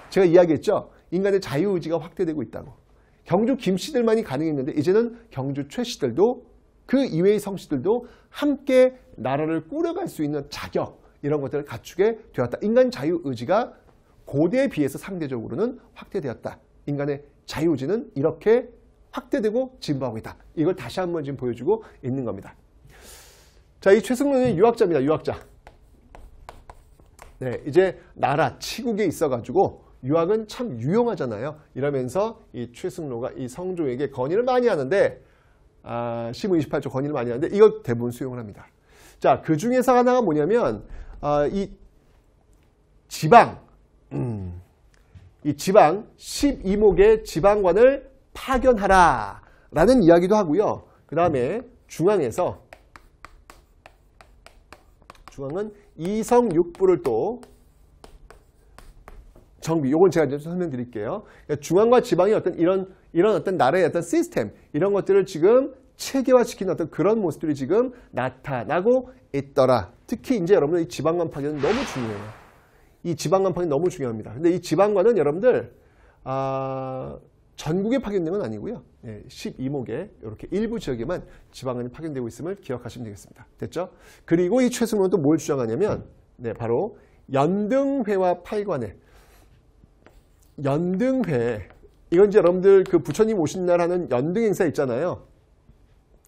제가 이야기했죠. 인간의 자유의지가 확대되고 있다고. 경주 김씨들만이 가능했는데 이제는 경주 최씨들도 그 이외의 성씨들도 함께 나라를 꾸려갈 수 있는 자격 이런 것들을 갖추게 되었다. 인간 자유의지가 고대에 비해서 상대적으로는 확대되었다. 인간의 자유의지는 이렇게 확대되고 진보하고 있다. 이걸 다시 한번 지금 보여주고 있는 겁니다. 자, 이최승론이 유학자입니다. 유학자. 네, 이제 나라, 치국에 있어가지고 유학은 참 유용하잖아요. 이러면서 이 최승로가 이 성조에게 건의를 많이 하는데 아, 시문 28조 건의를 많이 하는데 이걸 대부분 수용을 합니다. 자, 그 중에서 하나가 뭐냐면 아, 이 지방 음, 이 지방 12목의 지방관을 파견하라 라는 이야기도 하고요. 그 다음에 중앙에서 중앙은 이성육부를 또 정비, 요건 제가 이제 설명드릴게요. 그러니까 중앙과 지방의 어떤 이런, 이런 어떤 나라의 어떤 시스템, 이런 것들을 지금 체계화시킨 어떤 그런 모습들이 지금 나타나고 있더라. 특히 이제 여러분들 이 지방관 파견은 너무 중요해요. 이 지방관 파견 너무 중요합니다. 근데 이 지방관은 여러분들, 아, 전국에 파견된 건 아니고요. 예, 12목에 이렇게 일부 지역에만 지방관이 파견되고 있음을 기억하시면 되겠습니다. 됐죠? 그리고 이 최승호는 또뭘 주장하냐면, 네, 바로 연등회와 팔관의 연등회 이건 이제 여러분들 그 부처님 오신 날 하는 연등 행사 있잖아요.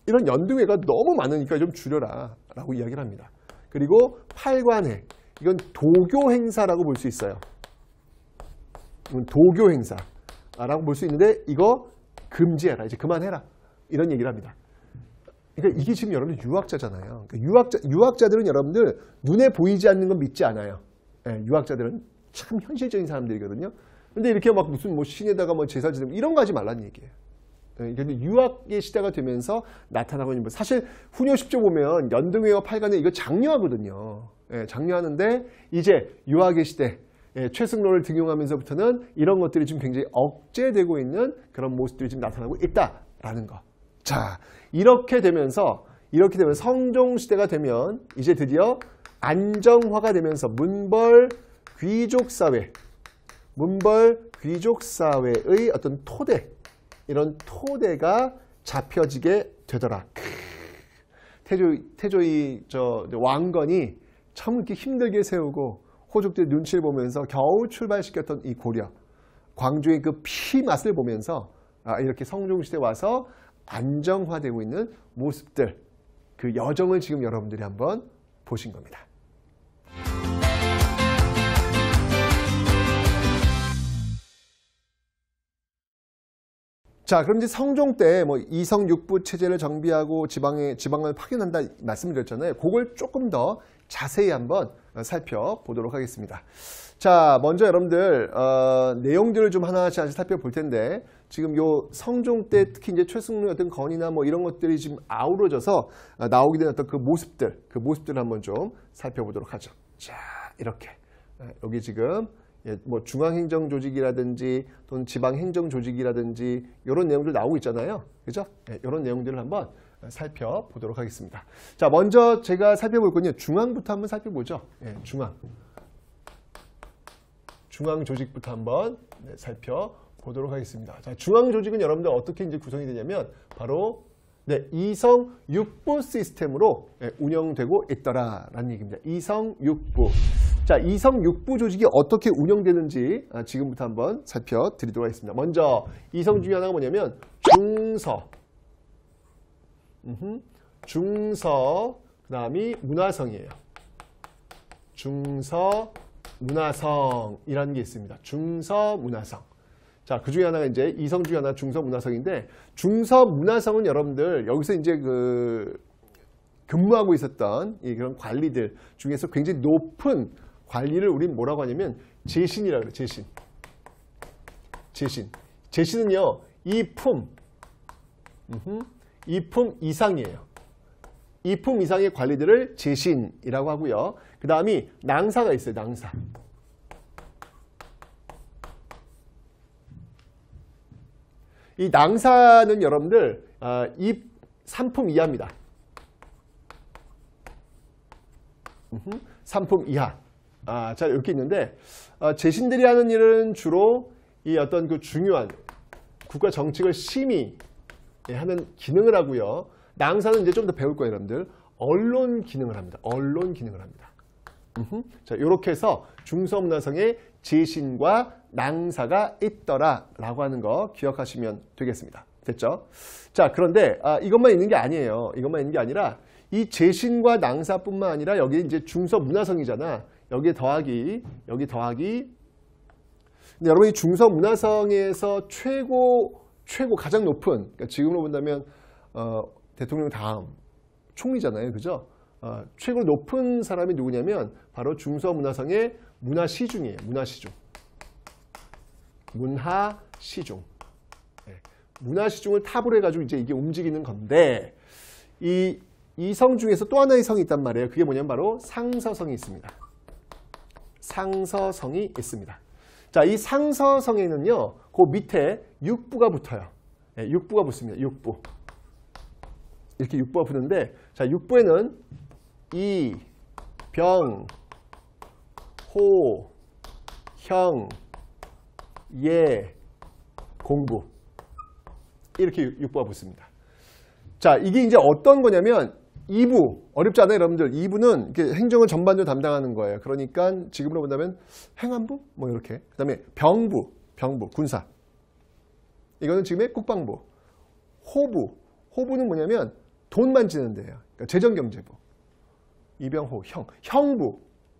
이런 연등회가 너무 많으니까 좀 줄여라 라고 이야기를 합니다. 그리고 팔관회 이건 도교 행사라고 볼 수 있어요. 도교 행사라고 볼 수 있는데 이거 금지해라 이제 그만해라 이런 얘기를 합니다. 그러니까 이게 지금 여러분 들 유학자잖아요. 그러니까 유학자, 유학자들은 여러분들 눈에 보이지 않는 건 믿지 않아요. 예, 유학자들은 참 현실적인 사람들이거든요. 근데 이렇게 막 무슨 뭐 신에다가 뭐 제사 지내고 이런 거 하지 말라는 얘기예요. 네, 이런데 유학의 시대가 되면서 나타나고 있는 뭐 사실 훈요 10조 보면 연등회와 팔관에 이거 장려하거든요. 예, 장려하는데 이제 유학의 시대 예, 최승로를 등용하면서부터는 이런 것들이 지금 굉장히 억제되고 있는 그런 모습들이 지금 나타나고 있다라는 거. 자, 이렇게 되면서 이렇게 되면 성종 시대가 되면 이제 드디어 안정화가 되면서 문벌 귀족 사회 문벌 귀족 사회의 어떤 토대 이런 토대가 잡혀지게 되더라. 태조 태조의 저 왕건이 참 이렇게 힘들게 세우고 호족들 눈치를 보면서 겨우 출발시켰던 이 고려 광주의 그 피 맛을 보면서 아, 이렇게 성종시대 와서 안정화되고 있는 모습들 그 여정을 지금 여러분들이 한번 보신 겁니다. 자, 그럼 이제 성종 때 뭐 이성육부 체제를 정비하고 지방에 지방을 파견한다 말씀드렸잖아요. 그걸 조금 더 자세히 한번 어, 살펴보도록 하겠습니다. 자, 먼저 여러분들 어, 내용들을 좀 하나씩 하나씩 살펴볼 텐데 지금 요 성종 때 특히 이제 최승룡의 어떤 건이나 뭐 이런 것들이 지금 아우러져서 어, 나오게 된 어떤 그 모습들, 그 모습들을 한번 좀 살펴보도록 하죠. 자, 이렇게 어, 여기 지금 예, 뭐 중앙행정 조직이라든지 또는 지방행정 조직이라든지 이런 내용들 나오고 있잖아요. 그죠? 이런 예, 내용들을 한번 살펴보도록 하겠습니다. 자, 먼저 제가 살펴볼 건요. 중앙부터 한번 살펴보죠. 예, 중앙. 중앙 조직부터 한번 네, 살펴보도록 하겠습니다. 자, 중앙 조직은 여러분들 어떻게 이제 구성이 되냐면 바로 네, 이성 육부 시스템으로 예, 운영되고 있더라라는 얘기입니다. 이성 육부. 자, 이성 6부 조직이 어떻게 운영되는지 아, 지금부터 한번 살펴드리도록 하겠습니다. 먼저 이성 중에 하나가 뭐냐면 중서, 중서, 그 다음이 문화성이에요. 중서, 문화성이라는 게 있습니다. 중서, 문화성. 자, 그 중에 하나가 이제 이성 중에 하나 중서 문화성인데 중서 문화성은 여러분들 여기서 이제 그 근무하고 있었던 그런 관리들 중에서 굉장히 높은 관리를 우린 뭐라고 하냐면 제신이라 그래. 제신제신제신은요이 품. 이품 이상이에요. 이품 이상의 관리들을 제신이라고 하고요. 그 다음이 낭사가 있어요. 낭사. 이 낭사는 여러분들 아, 이 3품 이하입니다. 3품 이하. 아, 자 이렇게 있는데 아, 재신들이 하는 일은 주로 이 어떤 그 중요한 국가 정책을 심의 예, 하는 기능을 하고요. 낭사는 이제 좀 더 배울 거예요, 여러분들. 언론 기능을 합니다. 언론 기능을 합니다. 으흠. 자, 이렇게 해서 중서문화성의 재신과 낭사가 있더라라고 하는 거 기억하시면 되겠습니다. 됐죠? 자, 그런데 아, 이것만 있는 게 아니에요. 이것만 있는 게 아니라 이 재신과 낭사뿐만 아니라 여기 이제 중서문화성이잖아. 여기 더하기, 여기 더하기. 근데 여러분이 중서 문화성에서 최고, 최고 가장 높은, 그러니까 지금으로 본다면, 어, 대통령 다음, 총리잖아요. 그죠? 어, 최고 높은 사람이 누구냐면, 바로 중서 문화성의 문화시중이에요. 문화시중. 문화시중. 네. 문화시중을 탑으로 해가지고 이제 이게 움직이는 건데, 이 이성 중에서 또 하나의 성이 있단 말이에요. 그게 뭐냐면 바로 상서성이 있습니다. 상서성이 있습니다. 자, 이 상서성에는요, 그 밑에 육부가 붙어요. 네, 육부가 붙습니다. 육부. 이렇게 육부가 붙는데, 자, 육부에는 이, 병, 호, 형, 예, 공부. 이렇게 육부가 붙습니다. 자, 이게 이제 어떤 거냐면 2부 어렵지 않아요 여러분들 2부는 이렇게 행정을 전반적으로 담당하는 거예요 그러니까 지금으로 본다면 행안부 뭐 이렇게 그 다음에 병부 병부 군사 이거는 지금의 국방부 호부 호부는 뭐냐면 돈 만지는 데예요 그러니까 재정경제부 이병호 형 형부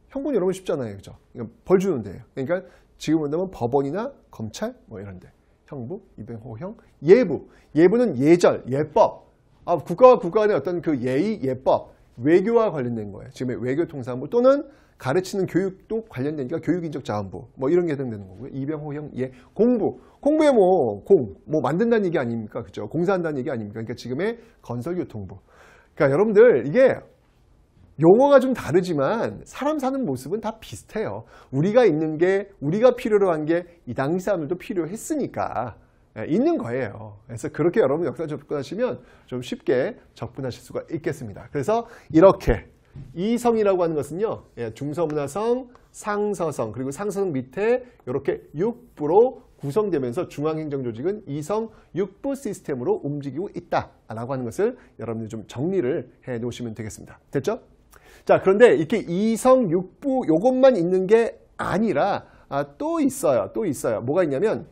형부는 여러분 쉽잖아요 그죠 그러니까 벌 주는 데예요 그러니까 지금 본다면 법원이나 검찰 뭐 이런 데 형부 이병호 형 예부 예부는 예절 예법 아, 국가와 국가 간의 어떤 그 예의, 예법, 외교와 관련된 거예요. 지금의 외교통상부 또는 가르치는 교육도 관련되니까 교육인적자원부 뭐 이런 게 해당되는 거고요. 이병호형 예 공부 공부에 뭐 공뭐 뭐 만든다는 얘기 아닙니까 그죠? 공사한다는 얘기 아닙니까? 그러니까 지금의 건설교통부. 그러니까 여러분들 이게 용어가 좀 다르지만 사람 사는 모습은 다 비슷해요. 우리가 있는 게 우리가 필요로 한 게 이 당시 사람들도 필요했으니까 예, 있는 거예요. 그래서 그렇게 여러분 역사 접근하시면 좀 쉽게 접근하실 수가 있겠습니다. 그래서 이렇게 이성이라고 하는 것은요. 예, 중서문화성, 상서성, 그리고 상서성 밑에 이렇게 육부로 구성되면서 중앙행정조직은 이성 육부 시스템으로 움직이고 있다라고 하는 것을 여러분이 들좀 정리를 해 놓으시면 되겠습니다. 됐죠? 자 그런데 이렇게 이성 육부 요것만 있는 게 아니라 아, 또 있어요. 또 있어요. 뭐가 있냐면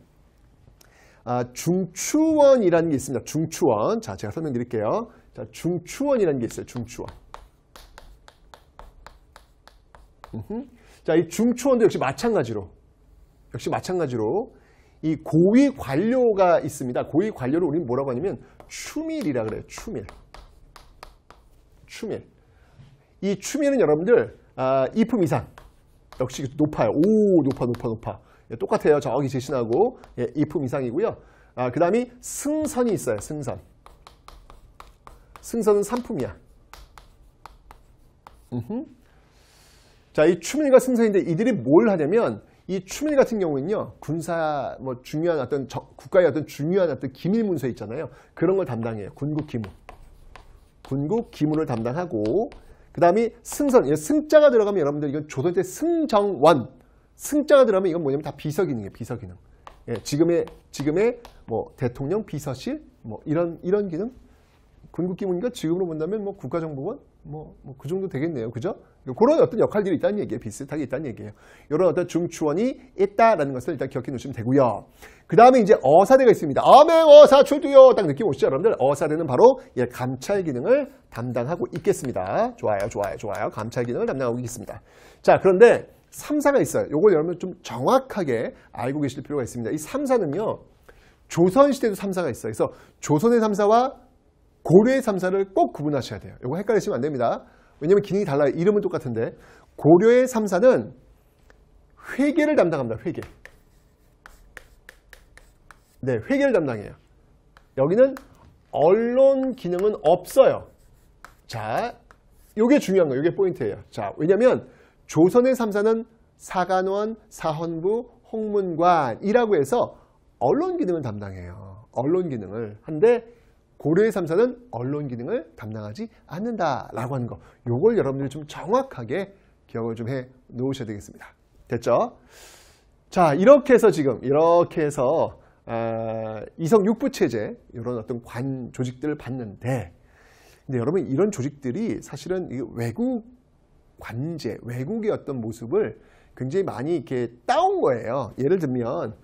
아, 중추원이라는 게 있습니다. 중추원. 자, 제가 설명드릴게요. 자, 중추원이라는 게 있어요. 중추원. 으흠. 자, 이 중추원도 역시 마찬가지로 역시 마찬가지로 이 고위 관료가 있습니다. 고위 관료를 우리는 뭐라고 하냐면 추밀이라 그래요. 추밀. 추밀. 이 추밀은 여러분들 아, 2품 이상 역시 높아요. 오, 높아, 높아, 높아. 예, 똑같아요. 저기 지신하고 예, 이품 이상이고요. 아, 그 다음이 승선이 있어요. 승선. 승선은 3품이야. 음흠. 자, 이 추밀과 승선인데 이들이 뭘 하냐면 이 추밀 같은 경우는요. 군사 뭐 중요한 어떤 저, 국가의 어떤 중요한 어떤 기밀 문서 있잖아요. 그런 걸 담당해요. 군국 기무. 군국 기무를 담당하고 그 다음이 승선, 예, 승자가 들어가면 여러분들 이건 조선 때 승정원 승자가 들어가면 이건 뭐냐면 다 비서 기능이에요. 비서 기능. 예, 지금의 지금의 뭐 대통령 비서실 뭐 이런 이런 기능 군국기문이니까 지금으로 본다면 뭐 국가정보원 뭐그 뭐 정도 되겠네요. 그죠? 그러니까 그런 어떤 역할들이 있다는 얘기예요. 비슷하게 있다는 얘기예요. 이런 어떤 중추원이 있다라는 것을 일단 기억해 놓으시면 되고요. 그 다음에 이제 어사대가 있습니다. 아맹 어사 출두요. 딱 느낌 오시죠, 여러분들? 어사대는 바로 예, 감찰 기능을 담당하고 있겠습니다. 좋아요, 좋아요, 좋아요. 감찰 기능을 담당하고 있습니다. 자, 그런데 3사가 있어요. 이걸 여러분 좀 정확하게 알고 계실 필요가 있습니다. 이 3사는요. 조선시대도 3사가 있어요. 그래서 조선의 3사와 고려의 3사를 꼭 구분하셔야 돼요. 이거 헷갈리시면 안 됩니다. 왜냐면 하 기능이 달라요. 이름은 똑같은데. 고려의 3사는 회계를 담당합니다. 회계. 네, 회계를 담당해요. 여기는 언론 기능은 없어요. 자, 이게 중요한 거예요. 이게 포인트예요. 자, 왜냐면 하 조선의 삼사는 사관원, 사헌부, 홍문관이라고 해서 언론 기능을 담당해요. 언론 기능을. 한데 고려의 삼사는 언론 기능을 담당하지 않는다라고 하는 거. 요걸 여러분들이 좀 정확하게 기억을 좀 해 놓으셔야 되겠습니다. 됐죠? 자, 이렇게 해서 지금 이렇게 해서 어, 이성 육부 체제 이런 어떤 관 조직들을 봤는데 근데 여러분 이런 조직들이 사실은 외국 관제, 외국의 어떤 모습을 굉장히 많이 이렇게 따온 거예요. 예를 들면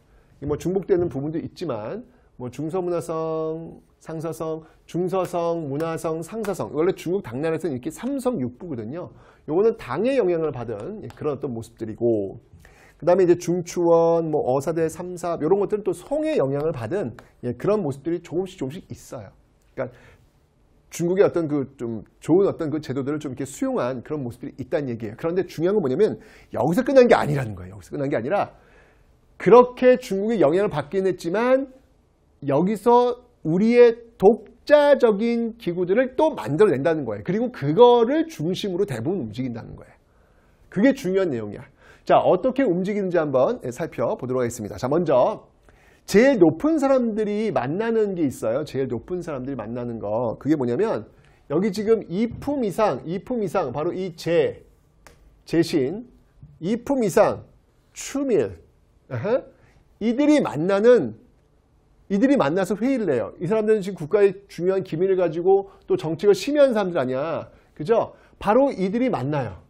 뭐 중복되는 부분도 있지만 뭐 중서문화성, 상서성, 중서성, 문화성, 상서성 원래 중국 당나라에서는 이렇게 삼성 육부거든요. 요거는 당의 영향을 받은 예, 그런 어떤 모습들이고 그 다음에 이제 중추원, 뭐 어사대, 삼사 이런 것들은 또 성의 영향을 받은 예, 그런 모습들이 조금씩 조금씩 있어요. 그러니까 중국의 어떤 그 좀 좋은 어떤 그 제도들을 좀 이렇게 수용한 그런 모습들이 있다는 얘기예요. 그런데 중요한 건 뭐냐면 여기서 끝난 게 아니라는 거예요. 여기서 끝난 게 아니라 그렇게 중국의 영향을 받긴 했지만 여기서 우리의 독자적인 기구들을 또 만들어낸다는 거예요. 그리고 그거를 중심으로 대부분 움직인다는 거예요. 그게 중요한 내용이야. 자, 어떻게 움직이는지 한번 살펴보도록 하겠습니다. 자, 먼저 제일 높은 사람들이 만나는 게 있어요. 제일 높은 사람들이 만나는 거. 그게 뭐냐면 여기 지금 2품 이상, 2품 이상 바로 이 제, 제신 2품 이상 추밀 이들이 만나는 이들이 만나서 회의를 해요. 이 사람들은 지금 국가의 중요한 기밀을 가지고 또 정책을 심의하는 사람들 아니야. 그죠? 바로 이들이 만나요.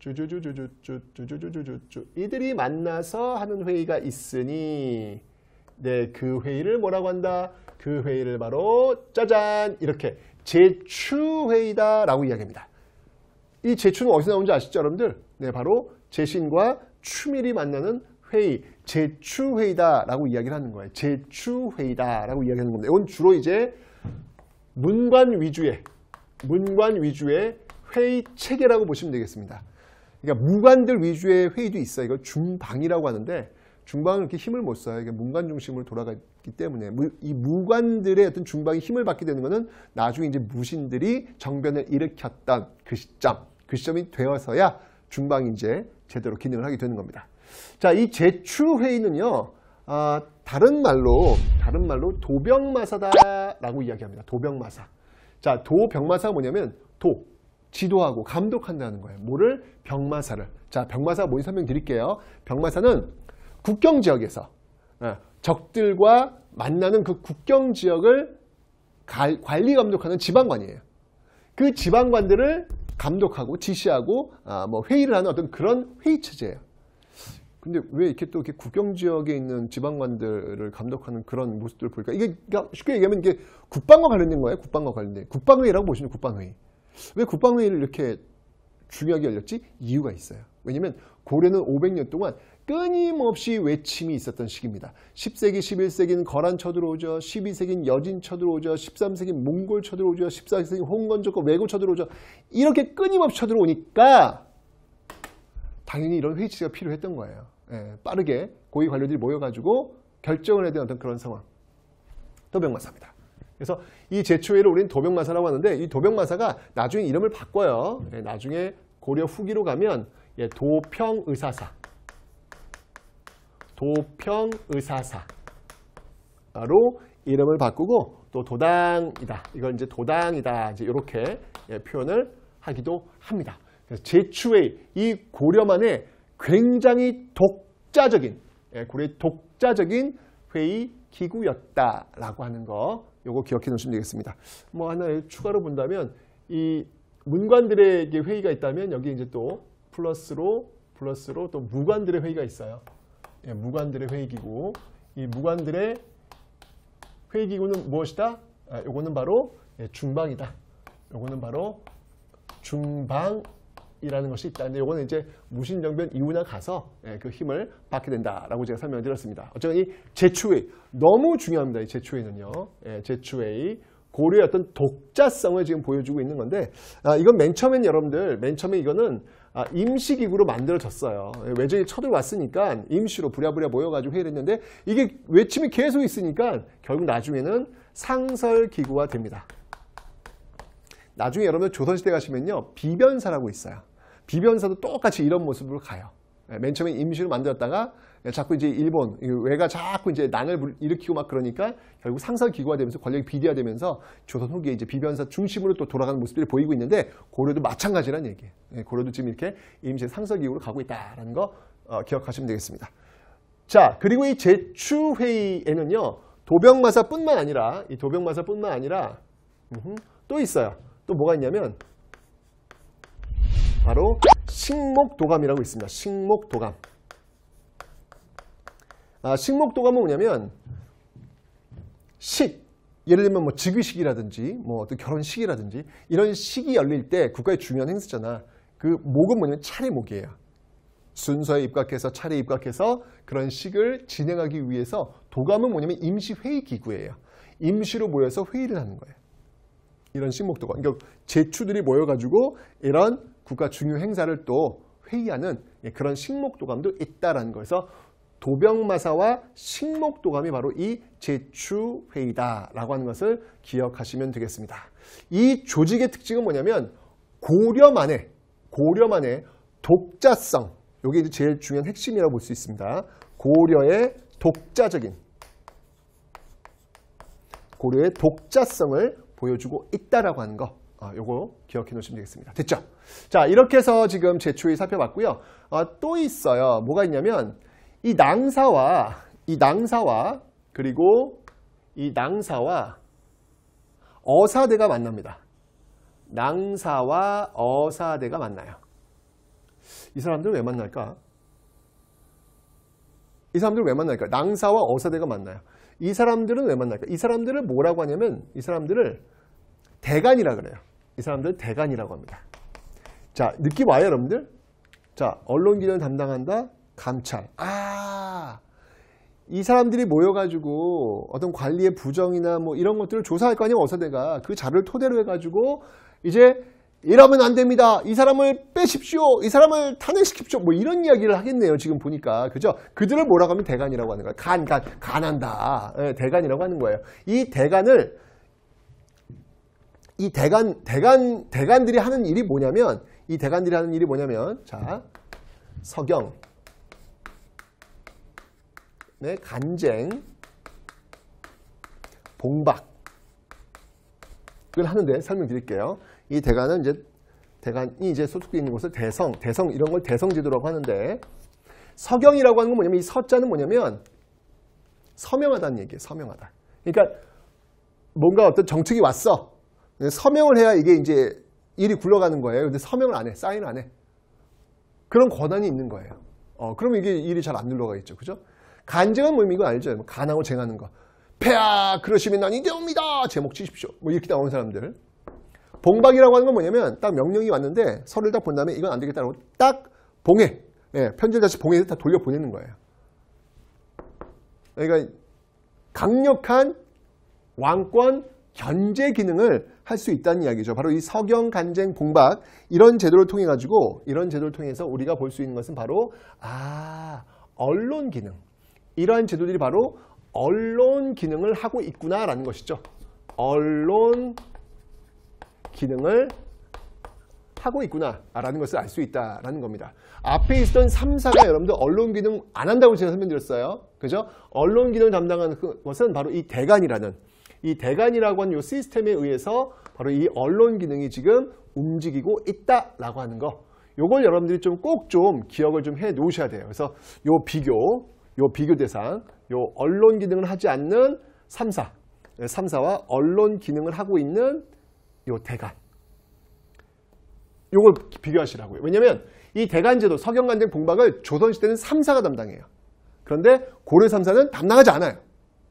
쭈쭈쭈쭈쭈쭈쭈쭈쭈쭈 이들이 만나서 하는 회의가 있으니 네, 그 회의를 뭐라고 한다? 그 회의를 바로 짜잔 이렇게 제추회의다라고 이야기합니다. 이 제추는 어디서 나온지 아시죠 여러분들? 네, 바로 제신과 추밀이 만나는 회의, 제추회의다라고 이야기를 하는 거예요. 제추회의다라고 이야기하는 겁니다. 이건 주로 이제 문관 위주의 문관 위주의 회의 체계라고 보시면 되겠습니다. 그러니까 무관들 위주의 회의도 있어요. 이거중방이라고 하는데 중방은 이렇게 힘을 못 써요. 이게 문관 중심으로 돌아가기 때문에 이 무관들의 어떤 중방이 힘을 받게 되는 것은 나중에 이제 무신들이 정변을 일으켰던 그 시점, 그 시점이 되어서야 중방이 이제 제대로 기능을 하게 되는 겁니다. 자, 이 제추회의는요. 아, 다른 말로 다른 말로 도병마사다라고 이야기합니다. 도병마사. 자, 도병마사가 뭐냐면 도 지도하고 감독한다는 거예요. 뭐를 병마사를. 자, 병마사 뭔 설명 드릴게요. 병마사는 국경 지역에서 어, 적들과 만나는 그 국경 지역을 관리 감독하는 지방관이에요. 그 지방관들을 감독하고 지시하고 아, 뭐 회의를 하는 어떤 그런 회의 체제예요. 근데 왜 이렇게 또 이렇게 국경 지역에 있는 지방관들을 감독하는 그런 모습들을 보니까 이게 그러니까 쉽게 얘기하면 이게 국방과 관련된 거예요. 국방과 관련된 국방회의라고 보시면 국방회의. 왜 국방회의를 이렇게 중요하게 열렸지? 이유가 있어요. 왜냐면 고려는 500년 동안 끊임없이 외침이 있었던 시기입니다. 10세기, 11세기는 거란 쳐들어오죠. 12세기는 여진 쳐들어오죠. 13세기는 몽골 쳐들어오죠. 14세기는 홍건조권 왜고 쳐들어오죠. 이렇게 끊임없이 쳐들어오니까 당연히 이런 회의치가 필요했던 거예요. 예, 빠르게 고위 관료들이 모여가지고 결정을 해야 되는 어떤 그런 상황. 도병마사입니다. 그래서 이 제초회를 우리는 도병마사라고 하는데 이 도병마사가 나중에 이름을 바꿔요. 예, 나중에 고려 후기로 가면 예, 도평의사사 도평의사사로 이름을 바꾸고 또 도당이다. 이건 이제 도당이다. 이제 이렇게 예, 표현을 하기도 합니다. 그래서 제추의 이 고려만의 굉장히 독자적인 예, 고려의 독자적인 회의 기구였다라고 하는 거 요거 기억해 놓으시면 되겠습니다. 뭐 하나 의 추가로 본다면 이문관들에게 회의가 있다면 여기 이제 또 플러스로 플러스로 또 무관들의 회의가 있어요. 예, 무관들의 회의기구 이 무관들의 회의기구는 무엇이다? 아, 요거는 바로 예, 중방이다 요거는 바로 중방이라는 것이 있다 근데 요거는 이제 무신정변 이후나 가서 예, 그 힘을 받게 된다라고 제가 설명을 드렸습니다 어쨌든 이 제추웨이 너무 중요합니다 이 제추웨이는요 제추웨이 고려의 어떤 독자성을 지금 보여주고 있는 건데 아, 이건 맨 처음엔 여러분들 맨 처음에 이거는 아, 임시기구로 만들어졌어요. 외적이 쳐들왔으니까 임시로 부랴부랴 모여가지고 회의를 했는데 이게 외침이 계속 있으니까 결국 나중에는 상설기구화 됩니다. 나중에 여러분 조선시대 가시면요. 비변사라고 있어요. 비변사도 똑같이 이런 모습으로 가요. 예, 맨 처음에 임시로 만들었다가 예, 자꾸 이제 일본 외가 자꾸 이제 난을 일으키고 막 그러니까 결국 상설 기구화 되면서 권력이 비대화되면서 조선 후기에 이제 비변사 중심으로 또 돌아가는 모습들이 보이고 있는데 고려도 마찬가지라는 얘기예요. 고려도 지금 이렇게 임시 상설 기구로 가고 있다라는 거 어, 기억하시면 되겠습니다. 자, 그리고 이 제추 회의에는요. 도병마사뿐만 아니라 이 도병마사뿐만 아니라 또 있어요. 또 뭐가 있냐면 바로 식목도감이라고 있습니다. 식목도감. 아, 식목도감은 뭐 뭐냐면 식 예를 들면 뭐 즉위식이라든지 뭐 어떤 결혼식이라든지 이런 식이 열릴 때 국가의 중요한 행사잖아. 그 목은 뭐냐면 차례 목이에요. 순서에 입각해서 차례 입각해서 그런 식을 진행하기 위해서 도감은 뭐냐면 임시회의 기구예요. 임시로 모여서 회의를 하는 거예요. 이런 식목도감. 그러니까 제추들이 모여가지고 이런 국가 중요 행사를 또 회의하는 예, 그런 식목도감도 있다라는 거에서 도병마사와 식목도감이 바로 이 제추회의다라고 하는 것을 기억하시면 되겠습니다. 이 조직의 특징은 뭐냐면 고려만의 고려만의 독자성 이게 제일 중요한 핵심이라고 볼 수 있습니다. 고려의 독자적인 고려의 독자성을 보여주고 있다라고 하는 거 아, 요거 기억해 놓으시면 되겠습니다. 됐죠? 자 이렇게 해서 지금 제추의 살펴봤고요. 아, 또 있어요. 뭐가 있냐면 이 낭사와 이 낭사와 그리고 이 낭사와 어사대가 만납니다. 낭사와 어사대가 만나요. 이 사람들 왜 만날까? 이 사람들 왜 만날까? 낭사와 어사대가 만나요. 이 사람들은 왜 만날까? 이 사람들을 뭐라고 하냐면 이 사람들을 대간이라 그래요. 이 사람들 대간이라고 합니다. 자, 느낌 와요, 여러분들? 자, 언론기전 담당한다. 감찰. 아, 이 사람들이 모여가지고 어떤 관리의 부정이나 뭐 이런 것들을 조사할 거 아니에요, 어서내가그 자료를 토대로 해가지고 이제 이러면 안 됩니다. 이 사람을 빼십시오. 이 사람을 탄핵시킵시오. 뭐 이런 이야기를 하겠네요. 지금 보니까. 그죠? 그들을 뭐라고 하면 대간이라고 하는 거예요. 간, 간, 간한다. 네, 예, 대간이라고 하는 거예요. 이 대간을, 이 대간, 대간, 대간들이 하는 일이 뭐냐면, 이 대간들이 하는 일이 뭐냐면, 자, 서경. 네, 간쟁, 봉박을 하는데 설명드릴게요. 이 대간은 이제 대간이 이제 소속돼 있는 곳을 대성, 대성 이런 걸 대성제도라고 하는데 서경이라고 하는 건 뭐냐면 이 서자는 뭐냐면 서명하다는 얘기예요. 서명하다. 그러니까 뭔가 어떤 정책이 왔어. 네, 서명을 해야 이게 이제 일이 굴러가는 거예요. 근데 서명을 안 해. 사인을 안 해. 그런 권한이 있는 거예요. 어, 그러면 이게 일이 잘안 눌러가겠죠. 그죠? 간증은 의미가 알죠. 가나고 뭐 쟁하는 거. 패하 그러시면 난 이대옵니다. 제목 치십시오. 뭐 이렇게 나오는 사람들. 봉박이라고 하는 건 뭐냐면 딱 명령이 왔는데 서류를 딱 본 다음에 이건 안 되겠다고 딱 봉해. 예, 편지를 다시 봉해서 다 돌려보내는 거예요. 그러니까 강력한 왕권 견제 기능을 할 수 있다는 이야기죠. 바로 이 서경 간쟁 봉박 이런 제도를 통해 가지고 이런 제도를 통해서 우리가 볼 수 있는 것은 바로 아 언론 기능. 이러한 제도들이 바로 언론 기능을 하고 있구나라는 것이죠. 언론 기능을 하고 있구나라는 것을 알 수 있다라는 겁니다. 앞에 있던 3사가 여러분들 언론 기능 안 한다고 제가 설명드렸어요. 그죠? 언론 기능을 담당하는 그 것은 바로 이대관이라는이대관이라고 하는 이 시스템에 의해서 바로 이 언론 기능이 지금 움직이고 있다라고 하는 거. 요걸 여러분들이 좀 꼭좀 좀 기억을 좀 해 놓으셔야 돼요. 그래서 요 비교 요 비교 대상, 요 언론 기능을 하지 않는 3사, 3사와 언론 기능을 하고 있는 요 대간. 요걸 비교하시라고요. 왜냐하면 이 대간제도, 석영간쟁 봉박을 조선시대는 3사가 담당해요. 그런데 고려 3사는 담당하지 않아요.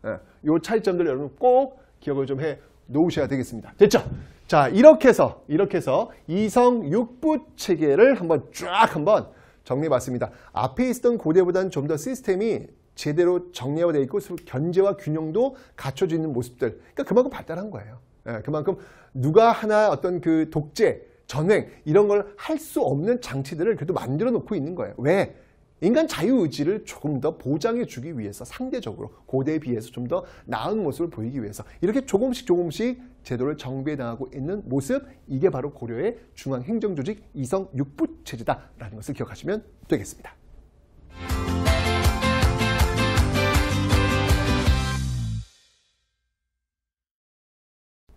네, 요 차이점들 여러분 꼭 기억을 좀 해 놓으셔야 되겠습니다. 됐죠? 자, 이렇게 해서, 이렇게 해서 이성 육부 체계를 한번 쫙 한번 정리해봤습니다. 앞에 있었던 고대보다는 좀 더 시스템이 제대로 정리가 되어 있고 견제와 균형도 갖춰져 있는 모습들. 그러니까 그만큼 발달한 거예요. 예, 그만큼 누가 하나 어떤 그 독재, 전횡 이런 걸 할 수 없는 장치들을 그래도 만들어 놓고 있는 거예요. 왜? 인간 자유의지를 조금 더 보장해 주기 위해서 상대적으로 고대에 비해서 좀 더 나은 모습을 보이기 위해서 이렇게 조금씩 조금씩 제도를 정비해나가고 있는 모습 이게 바로 고려의 중앙행정조직 이성 육부 체제다라는 것을 기억하시면 되겠습니다.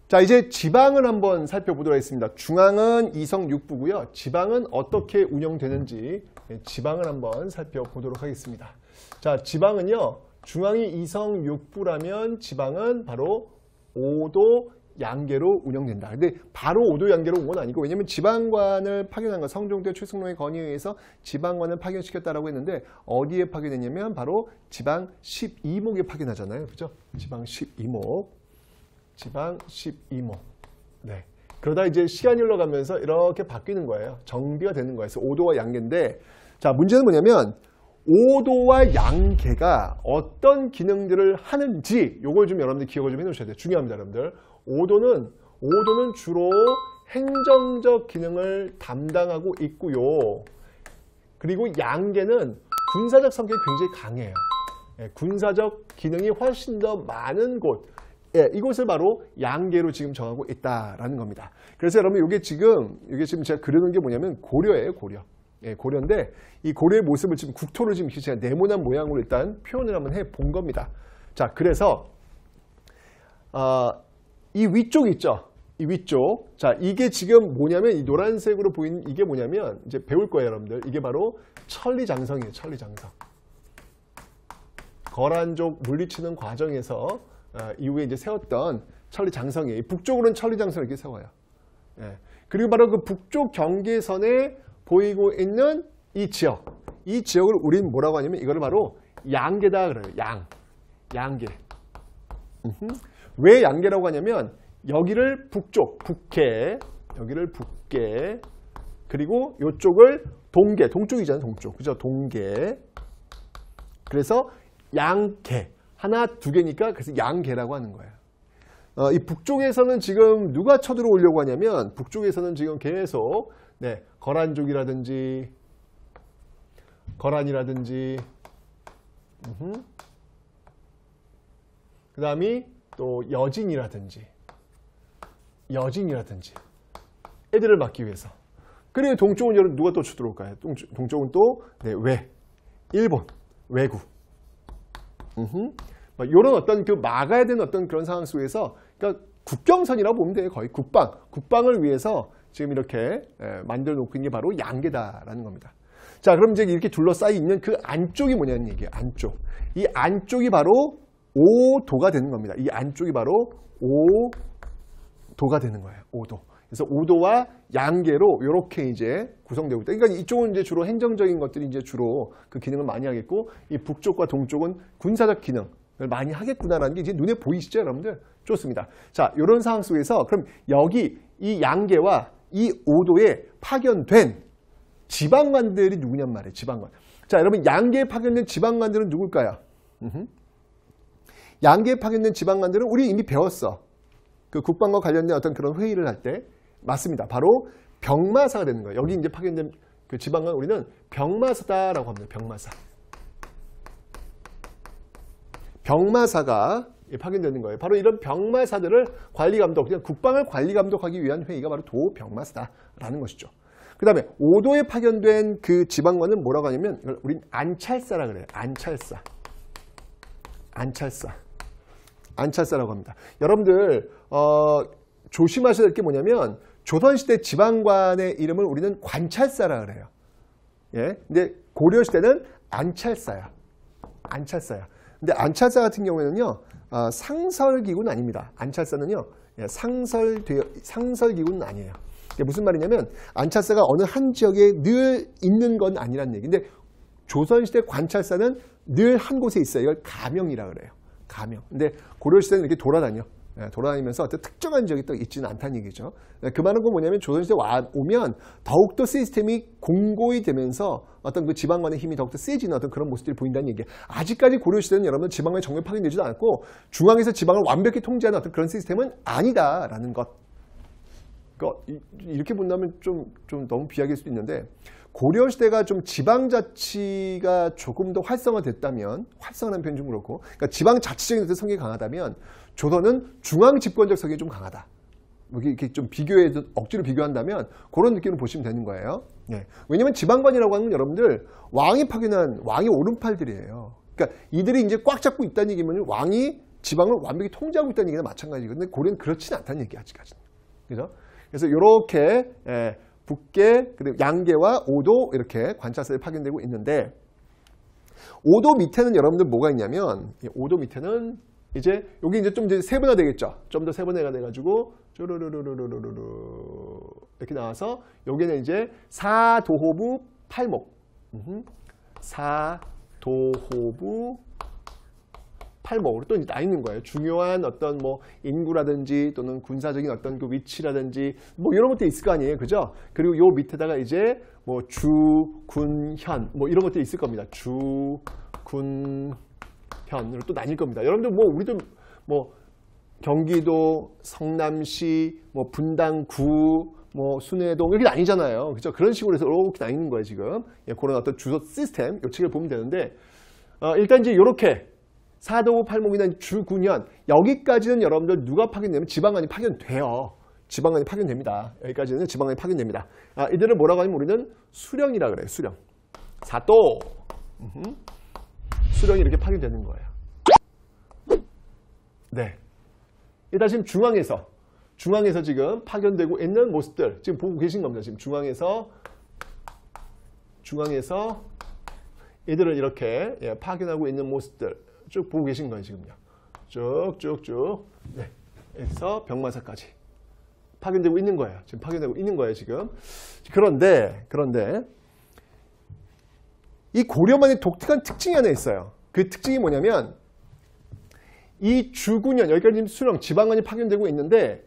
자 이제 지방을 한번 살펴보도록 하겠습니다. 중앙은 이성 6부고요. 지방은 어떻게 운영되는지 지방을 한번 살펴보도록 하겠습니다. 자 지방은요. 중앙이 이성 6부라면 지방은 바로 5도 양계로 운영된다. 근데 바로 오도 양계로 온 건 아니고 왜냐면 지방관을 파견한 거 성종대 최승로의 건의에 의해서 지방관을 파견시켰다라고 했는데 어디에 파견했냐면 바로 지방 12목에 파견하잖아요. 그죠? 지방 12목. 지방 12목. 네. 그러다 이제 시간이 흘러가면서 이렇게 바뀌는 거예요. 정비가 되는 거예요. 그래서 5도와 양계인데 자, 문제는 뭐냐면 5도와 양계가 어떤 기능들을 하는지 요걸 좀 여러분들 기억을 좀 해놓으셔야 돼요. 중요합니다, 여러분들. 오도는 오도는 주로 행정적 기능을 담당하고 있고요. 그리고 양계는 군사적 성격이 굉장히 강해요. 예, 군사적 기능이 훨씬 더 많은 곳, 예, 이곳을 바로 양계로 지금 정하고 있다라는 겁니다. 그래서 여러분 이게 지금 이게 지금 제가 그려놓은 게 뭐냐면 고려예요, 고려. 예, 고려인데 이 고려의 모습을 지금 국토를 지금 제가 네모난 모양으로 일단 표현을 한번 해 본 겁니다. 자, 그래서 어, 이 위쪽 있죠? 이 위쪽. 자, 이게 지금 뭐냐면 이 노란색으로 보이는 이게 뭐냐면 이제 배울 거예요, 여러분들. 이게 바로 천리장성이에요, 천리장성. 거란족 물리치는 과정에서 어, 이후에 이제 세웠던 천리장성이에요. 북쪽으로는 천리장성을 이렇게 세워요. 예. 그리고 바로 그 북쪽 경계선에 보이고 있는 이 지역. 이 지역을 우린 뭐라고 하냐면 이거를 바로 양계다 그래요. 양. 양계. 음흠. 왜 양계라고 하냐면 여기를 북쪽, 북계, 여기를 북계, 그리고 이쪽을 동계, 동쪽이잖아요, 동쪽. 그죠? 동계. 그래서 양계. 하나, 두 개니까 그래서 양계라고 하는 거예요. 어, 이 북쪽에서는 지금 누가 쳐들어오려고 하냐면 북쪽에서는 지금 계속 네, 거란족이라든지 거란이라든지 그 다음이 또 여진이라든지 여진이라든지 애들을 막기 위해서 그리고 동쪽은 여러분 누가 또 들어올까요? 동쪽은 또 네, 외, 일본, 외구 이런 뭐 어떤 그 막아야 되는 어떤 그런 상황 속에서 그러니까 국경선이라고 보면 돼요. 거의 국방, 국방을 위해서 지금 이렇게 예, 만들어 놓은게 바로 양계다라는 겁니다. 자, 그럼 이제 이렇게 둘러싸여 있는 그 안쪽이 뭐냐는 얘기예요. 안쪽. 이 안쪽이 바로 5도가 되는 겁니다. 이 안쪽이 바로 5도가 되는 거예요. 5도. 그래서 5도와 양계로 이렇게 이제 구성되고 있다. 그러니까 이쪽은 이제 주로 행정적인 것들이 이제 주로 그 기능을 많이 하겠고 이 북쪽과 동쪽은 군사적 기능을 많이 하겠구나라는 게 이제 눈에 보이시죠, 여러분들? 좋습니다. 자, 이런 상황 속에서 그럼 여기 이 양계와 이오도에 파견된 지방관들이 누구냔 말이에요, 지방관. 자, 여러분 양계에 파견된 지방관들은 누굴까요? 으흠. 양계에 파견된 지방관들은 우리 이미 배웠어. 그 국방과 관련된 어떤 그런 회의를 할 때 맞습니다. 바로 병마사가 되는 거예요. 여기 이제 파견된 그 지방관 우리는 병마사다라고 합니다. 병마사. 병마사가 파견되는 거예요. 바로 이런 병마사들을 관리감독, 그냥 국방을 관리감독하기 위한 회의가 바로 도병마사다라는 것이죠. 그 다음에 5도에 파견된 그 지방관은 뭐라고 하냐면 이걸 우린 안찰사라 그래요. 안찰사. 안찰사. 안찰사라고 합니다. 여러분들 어, 조심하셔야 될 게 뭐냐면 조선시대 지방관의 이름을 우리는 관찰사라 그래요. 예, 근데 고려시대는 안찰사야. 안찰사야. 근데 안찰사 같은 경우에는요 어, 상설기구는 아닙니다. 안찰사는요 예, 상설 상설기구는 아니에요. 이게 무슨 말이냐면 안찰사가 어느 한 지역에 늘 있는 건 아니란 얘기인데 조선시대 관찰사는 늘 한 곳에 있어요. 이걸 가명이라 그래요. 가명. 근데 고려시대는 이렇게 돌아다녀. 예, 돌아다니면서 어떤 특정한 지역이 또 있지는 않다는 얘기죠. 예, 그 말은 그 뭐냐면 조선시대 와 오면 더욱더 시스템이 공고히 되면서 어떤 그 지방관의 힘이 더욱더 세지는 어떤 그런 모습들이 보인다는 얘기예요. 아직까지 고려시대는 여러분 지방관이 정말 파견되지도 않았고 중앙에서 지방을 완벽히 통제하는 어떤 그런 시스템은 아니다라는 것. 그러니까 이렇게 본다면 좀, 좀 너무 비약일 수도 있는데 고려시대가 좀 지방자치가 조금 더 활성화됐다면 활성화는 현이좀 그렇고 그러니까 지방자치적인 성격이 강하다면 조선은 중앙집권적 성격이 좀 강하다. 뭐 이렇게 좀 비교해 억지로 비교한다면 그런 느낌을 보시면 되는 거예요. 네. 왜냐하면 지방관이라고 하는 건 여러분들 왕이 파견한 왕이 오른팔들이에요. 그러니까 이들이 이제 꽉 잡고 있다는 얘기면 왕이 지방을 완벽히 통제하고 있다는 얘기나 마찬가지거든요. 고려는 그렇지는 않다는 얘기 아직까지는. 그죠? 그래서 이렇게 예, 북계, 그리고 양계와 5도 이렇게 관찰선이 파견되고 있는데 5도 밑에는 여러분들 뭐가 있냐면 5도 밑에는 이제 여기 이제 좀 이제 세분화 되겠죠. 좀 더 세분화가 돼가지고 쭈르르르르르르 이렇게 나와서 여기는 이제 4도호부 8목 4도호부 팔목으로 또 나 있는 거예요. 중요한 어떤 뭐 인구라든지 또는 군사적인 어떤 그 위치라든지 뭐 이런 것도 있을 거 아니에요. 그죠? 그리고 요 밑에다가 이제 뭐 주, 군, 현 뭐 이런 것도 있을 겁니다. 주, 군, 현으로 또 나뉠 겁니다. 여러분들 뭐 우리도 뭐 경기도, 성남시, 뭐 분당구, 뭐 순회동 이렇게 나뉘잖아요 그죠? 그런 식으로 해서 이렇게 나뉘는 거예요 지금. 예, 그런 어떤 주소 시스템 요 책을 보면 되는데 어, 일단 이제 이렇게 사도부 팔목이나 주 9년 여기까지는 여러분들 누가 파견되면 지방관이 파견돼요. 지방관이 파견됩니다. 여기까지는 지방관이 파견됩니다. 아, 이들을 뭐라고 하면 우리는 수령이라 그래요. 수령. 사도. 음흠. 수령이 이렇게 파견되는 거예요. 네. 일단 지금 중앙에서 중앙에서 지금 파견되고 있는 모습들 지금 보고 계신 겁니다. 지금 중앙에서 중앙에서 이들을 이렇게 예, 파견하고 있는 모습들 쭉 보고 계신 거예요, 지금요. 쭉, 쭉, 쭉. 네. 여서 병마사까지. 파견되고 있는 거예요. 지금 파견되고 있는 거예요, 지금. 그런데, 그런데, 이 고려만의 독특한 특징이 하나 있어요. 그 특징이 뭐냐면, 이 주군현, 여기까지 수령, 지방관이 파견되고 있는데,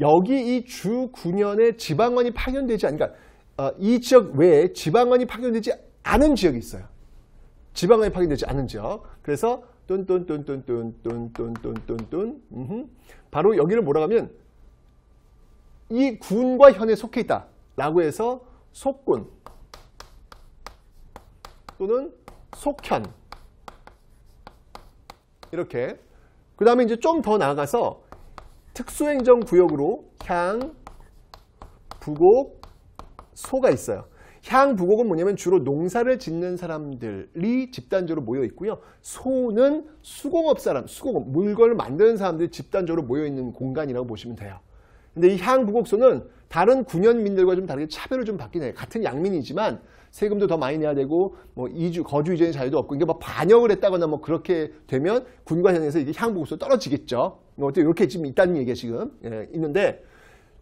여기 이 주군현에 지방관이 파견되지 않으니까, 그러니까, 그니까이 어, 지역 외에 지방관이 파견되지 않은 지역이 있어요. 지방에 파견되지 않은 지역. 그래서 뚠뚠뚠뚠뚠뚠뚠뚠뚠 바로 여기를 뭐라 하면 이 군과 현에 속해 있다 라고 해서 속군 또는 속현 이렇게 그 다음에 이제 좀 더 나아가서 특수행정구역으로 향, 부곡, 소가 있어요 향부곡은 뭐냐면 주로 농사를 짓는 사람들이 집단적으로 모여 있고요. 소는 수공업 사람, 수공업, 물건을 만드는 사람들이 집단적으로 모여 있는 공간이라고 보시면 돼요. 근데 이 향부곡소는 다른 군현민들과 좀 다르게 차별을 좀 받긴 해요. 같은 양민이지만 세금도 더 많이 내야 되고 뭐 이주 거주 이전의 자유도 없고 이게 뭐 반역을 했다거나 뭐 그렇게 되면 군관 현에서 이게 향부곡소 떨어지겠죠. 뭐 어떻게 이렇게 지금 있다는 얘기가 지금 예, 있는데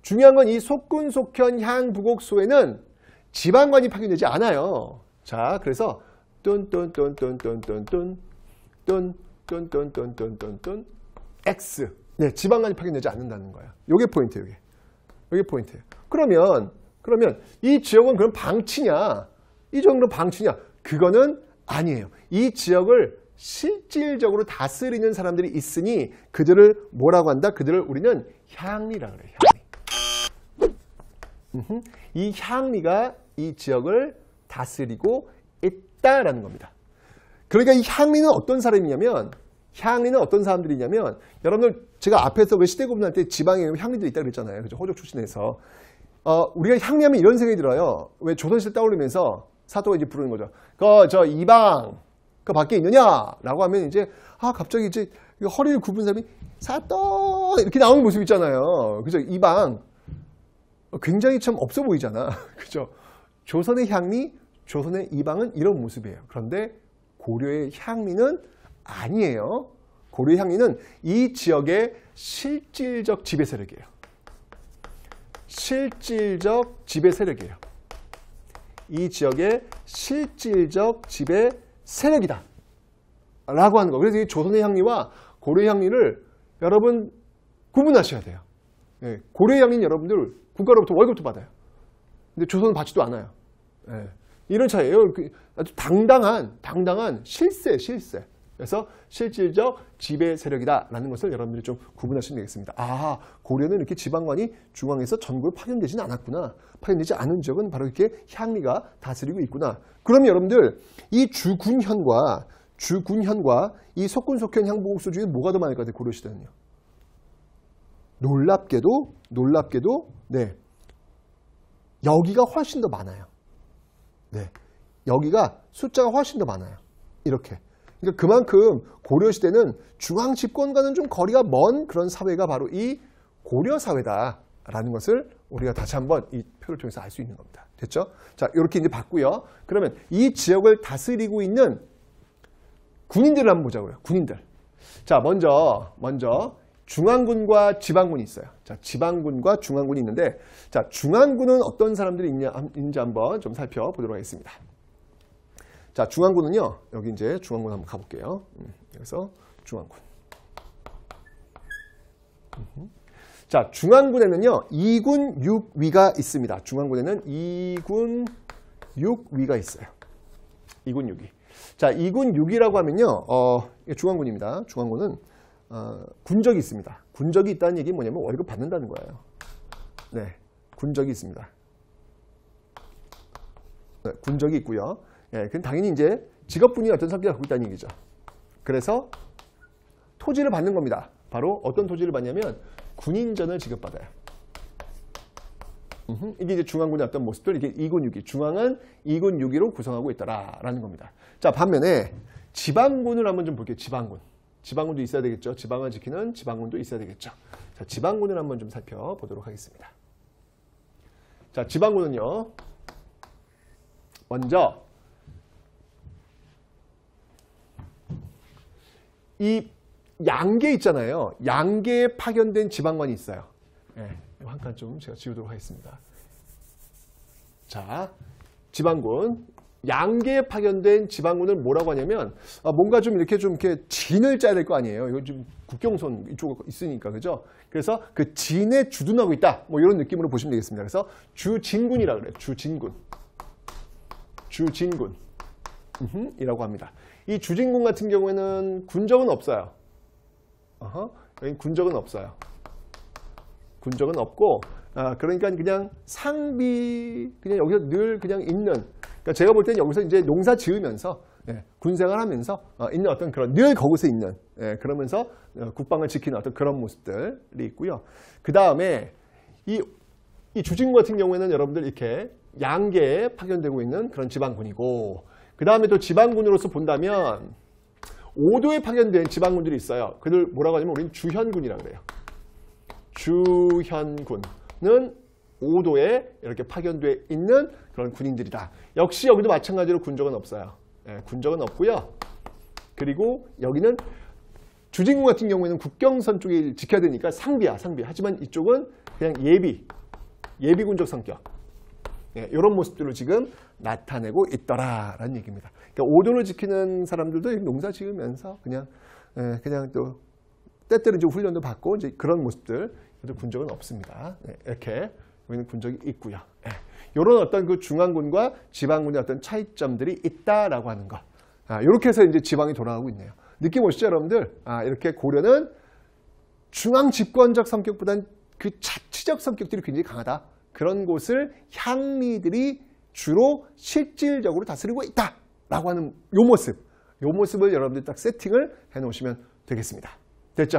중요한 건 이 속군 속현 향부곡소에는 지방관이 파견되지 않아요. 자, 그래서 뚠뚠뚠뚠뚠뚠뚠뚠뚠뚠뚠뚠뚠 X. 네, 지방관이 파견되지 않는다는 거야. 요게 포인트예요, 요게. 요게 포인트예요. 그러면 그러면 이 지역은 그럼 방치냐? 이 정도 방치냐? 그거는 아니에요. 이 지역을 실질적으로 다스리는 사람들이 있으니 그들을 뭐라고 한다? 그들을 우리는 향리라 그래요. 이 향리가 이 지역을 다스리고 있다라는 겁니다. 그러니까 이 향리는 어떤 사람이냐면 향리는 어떤 사람들이냐면 여러분들 제가 앞에서 왜 시대 구분한테 지방에 향리도 있다 그랬잖아요. 그죠? 호적 출신에서 어, 우리가 향리하면 이런 생각이 들어요. 왜 조선시대 떠올리면서 사도가 이제 부르는 거죠. 그 저 이방 그 밖에 있느냐라고 하면 이제 아 갑자기 이제 그 허리를 굽은 사람이 사또 이렇게 나오는 모습 있잖아요. 그죠? 이방 굉장히 참 없어 보이잖아. 그죠? 조선의 향리, 조선의 이방은 이런 모습이에요. 그런데 고려의 향리는 아니에요. 고려의 향리는 이 지역의 실질적 지배 세력이에요. 실질적 지배 세력이에요. 이 지역의 실질적 지배 세력이다. 라고 하는 거. 그래서 이 조선의 향리와 고려의 향리를 여러분 구분하셔야 돼요. 예, 고려의 향리는 여러분들 국가로부터 월급도 받아요. 근데 조선은 받지도 않아요. 예. 이런 차이예요. 그 아주 당당한 당당한 실세 실세. 그래서 실질적 지배 세력이다라는 것을 여러분들이 좀 구분하시면 되겠습니다. 아, 고려는 이렇게 지방관이 중앙에서 전국으 파견되지는 않았구나. 파견되지 않은 지역은 바로 이렇게 향리가 다스리고 있구나. 그럼 여러분들 이 주군현과 주군현과 이 속군속현 향부국수 중에 뭐가 더 많을 것 같아요? 고려시대는요. 놀랍게도 놀랍게도 네 여기가 훨씬 더 많아요. 네 여기가 숫자가 훨씬 더 많아요. 이렇게 그러니까 그만큼 고려 시대는 중앙 집권과는 좀 거리가 먼 그런 사회가 바로 이 고려 사회다라는 것을 우리가 다시 한번 이 표를 통해서 알 수 있는 겁니다. 됐죠? 자 이렇게 이제 봤고요. 그러면 이 지역을 다스리고 있는 군인들을 한번 보자고요. 군인들. 자 먼저 먼저 중앙군과 지방군이 있어요. 자, 지방군과 중앙군이 있는데 자, 중앙군은 어떤 사람들이 있냐, 인지 한번 좀 살펴보도록 하겠습니다. 자, 중앙군은요. 여기 이제 중앙군 한번 가볼게요. 그래서 음, 중앙군. 자, 중앙군에는요. 2군 6위가 있습니다. 중앙군에는 2군 6위가 있어요. 2군 6위. 자, 2군 6위라고 하면요. 어, 중앙군입니다. 중앙군은 어, 군적이 있습니다. 군적이 있다는 얘기 뭐냐면 월급 받는다는 거예요. 네, 군적이 있습니다. 네, 군적이 있고요. 예, 그건 당연히 이제 직업분이 어떤 성격을 갖고 있다는 얘기죠. 그래서 토지를 받는 겁니다. 바로 어떤 토지를 받냐면 군인전을 지급받아요. 음흠, 이게 이제 중앙군의 어떤 모습들, 이게 2군 6기, 중앙은 2군 6기로 구성하고 있다라는 겁니다. 자, 반면에 지방군을 한번 좀 볼게요. 지방군. 지방군도 있어야 되겠죠. 지방을 지키는 지방군도 있어야 되겠죠. 자, 지방군을 한번 좀 살펴보도록 하겠습니다. 자, 지방군은요. 먼저 이 양계 있잖아요. 양계에 파견된 지방관이 있어요. 네, 예, 한칸 좀 제가 지우도록 하겠습니다. 자, 지방군 양계에 파견된 지방군을 뭐라고 하냐면 어, 뭔가 좀 이렇게 좀 이렇게 진을 짜야 될 거 아니에요. 이거 좀 국경선 이쪽 에 있으니까 그죠? 그래서 그 진에 주둔하고 있다. 뭐 이런 느낌으로 보시면 되겠습니다. 그래서 주진군이라 그래요. 주진군. 주진군. 이라고 합니다. 이 주진군 같은 경우에는 군적은 없어요. 어허, 여기 군적은 없어요. 군적은 없고 아, 그러니까 그냥 상비 그냥 여기서 늘 그냥 있는 그러니까 제가 볼 때는 여기서 이제 농사 지으면서 예, 군생활 하면서 어, 있는 어떤 그런 늘 거기서 있는 예, 그러면서 어, 국방을 지키는 어떤 그런 모습들이 있고요. 그 다음에 이, 이 주진구 같은 경우에는 여러분들 이렇게 양계에 파견되고 있는 그런 지방군이고 그 다음에 또 지방군으로서 본다면 5도에 파견된 지방군들이 있어요. 그들 뭐라고 하냐면 우리는 주현군이라고 그래요. 주현군은 5도에 이렇게 파견돼 있는 그런 군인들이다. 역시 여기도 마찬가지로 군적은 없어요. 예, 군적은 없고요. 그리고 여기는 주진공 같은 경우에는 국경선 쪽을 지켜야 되니까 상비야, 상비. 하지만 이쪽은 그냥 예비, 예비 군적 성격. 예, 이런 모습들을 지금 나타내고 있더라라는 얘기입니다. 그러니까 오도를 지키는 사람들도 농사 지으면서 그냥 예, 그냥 또 때때로 이제 훈련도 받고 이제 그런 모습들 그래도 군적은 없습니다. 예, 이렇게 여기는 군적이 있고요. 예. 이런 어떤 그 중앙군과 지방군의 어떤 차이점들이 있다라고 하는 것. 아, 이렇게 해서 이제 지방이 돌아가고 있네요. 느낌 오시죠, 여러분들? 아, 이렇게 고려는 중앙 집권적 성격보다는 그 자치적 성격들이 굉장히 강하다. 그런 곳을 향리들이 주로 실질적으로 다스리고 있다. 라고 하는 요 모습. 요 모습을 여러분들 딱 세팅을 해 놓으시면 되겠습니다. 됐죠?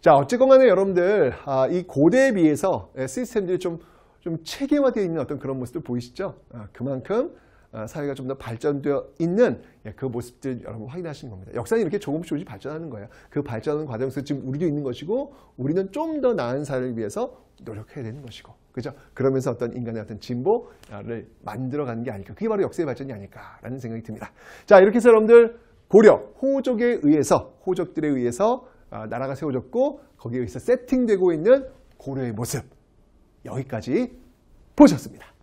자, 어쨌건 간에 여러분들, 아, 이 고대에 비해서 예, 시스템들이 좀좀 체계화되어 있는 어떤 그런 모습들 보이시죠? 아, 그만큼 아, 사회가 좀 더 발전되어 있는 예, 그 모습들 여러분 확인하시는 겁니다. 역사는 이렇게 조금씩 조금씩 발전하는 거예요. 그 발전하는 과정에서 지금 우리도 있는 것이고 우리는 좀 더 나은 사회를 위해서 노력해야 되는 것이고 그죠? 그러면서 어떤 인간의 어떤 진보를 만들어가는 게 아닐까. 그게 바로 역사의 발전이 아닐까라는 생각이 듭니다. 자 이렇게 해서 여러분들 고려 호족에 의해서 호족들에 의해서 아, 나라가 세워졌고 거기에 의해서 세팅되고 있는 고려의 모습 여기까지 보셨습니다.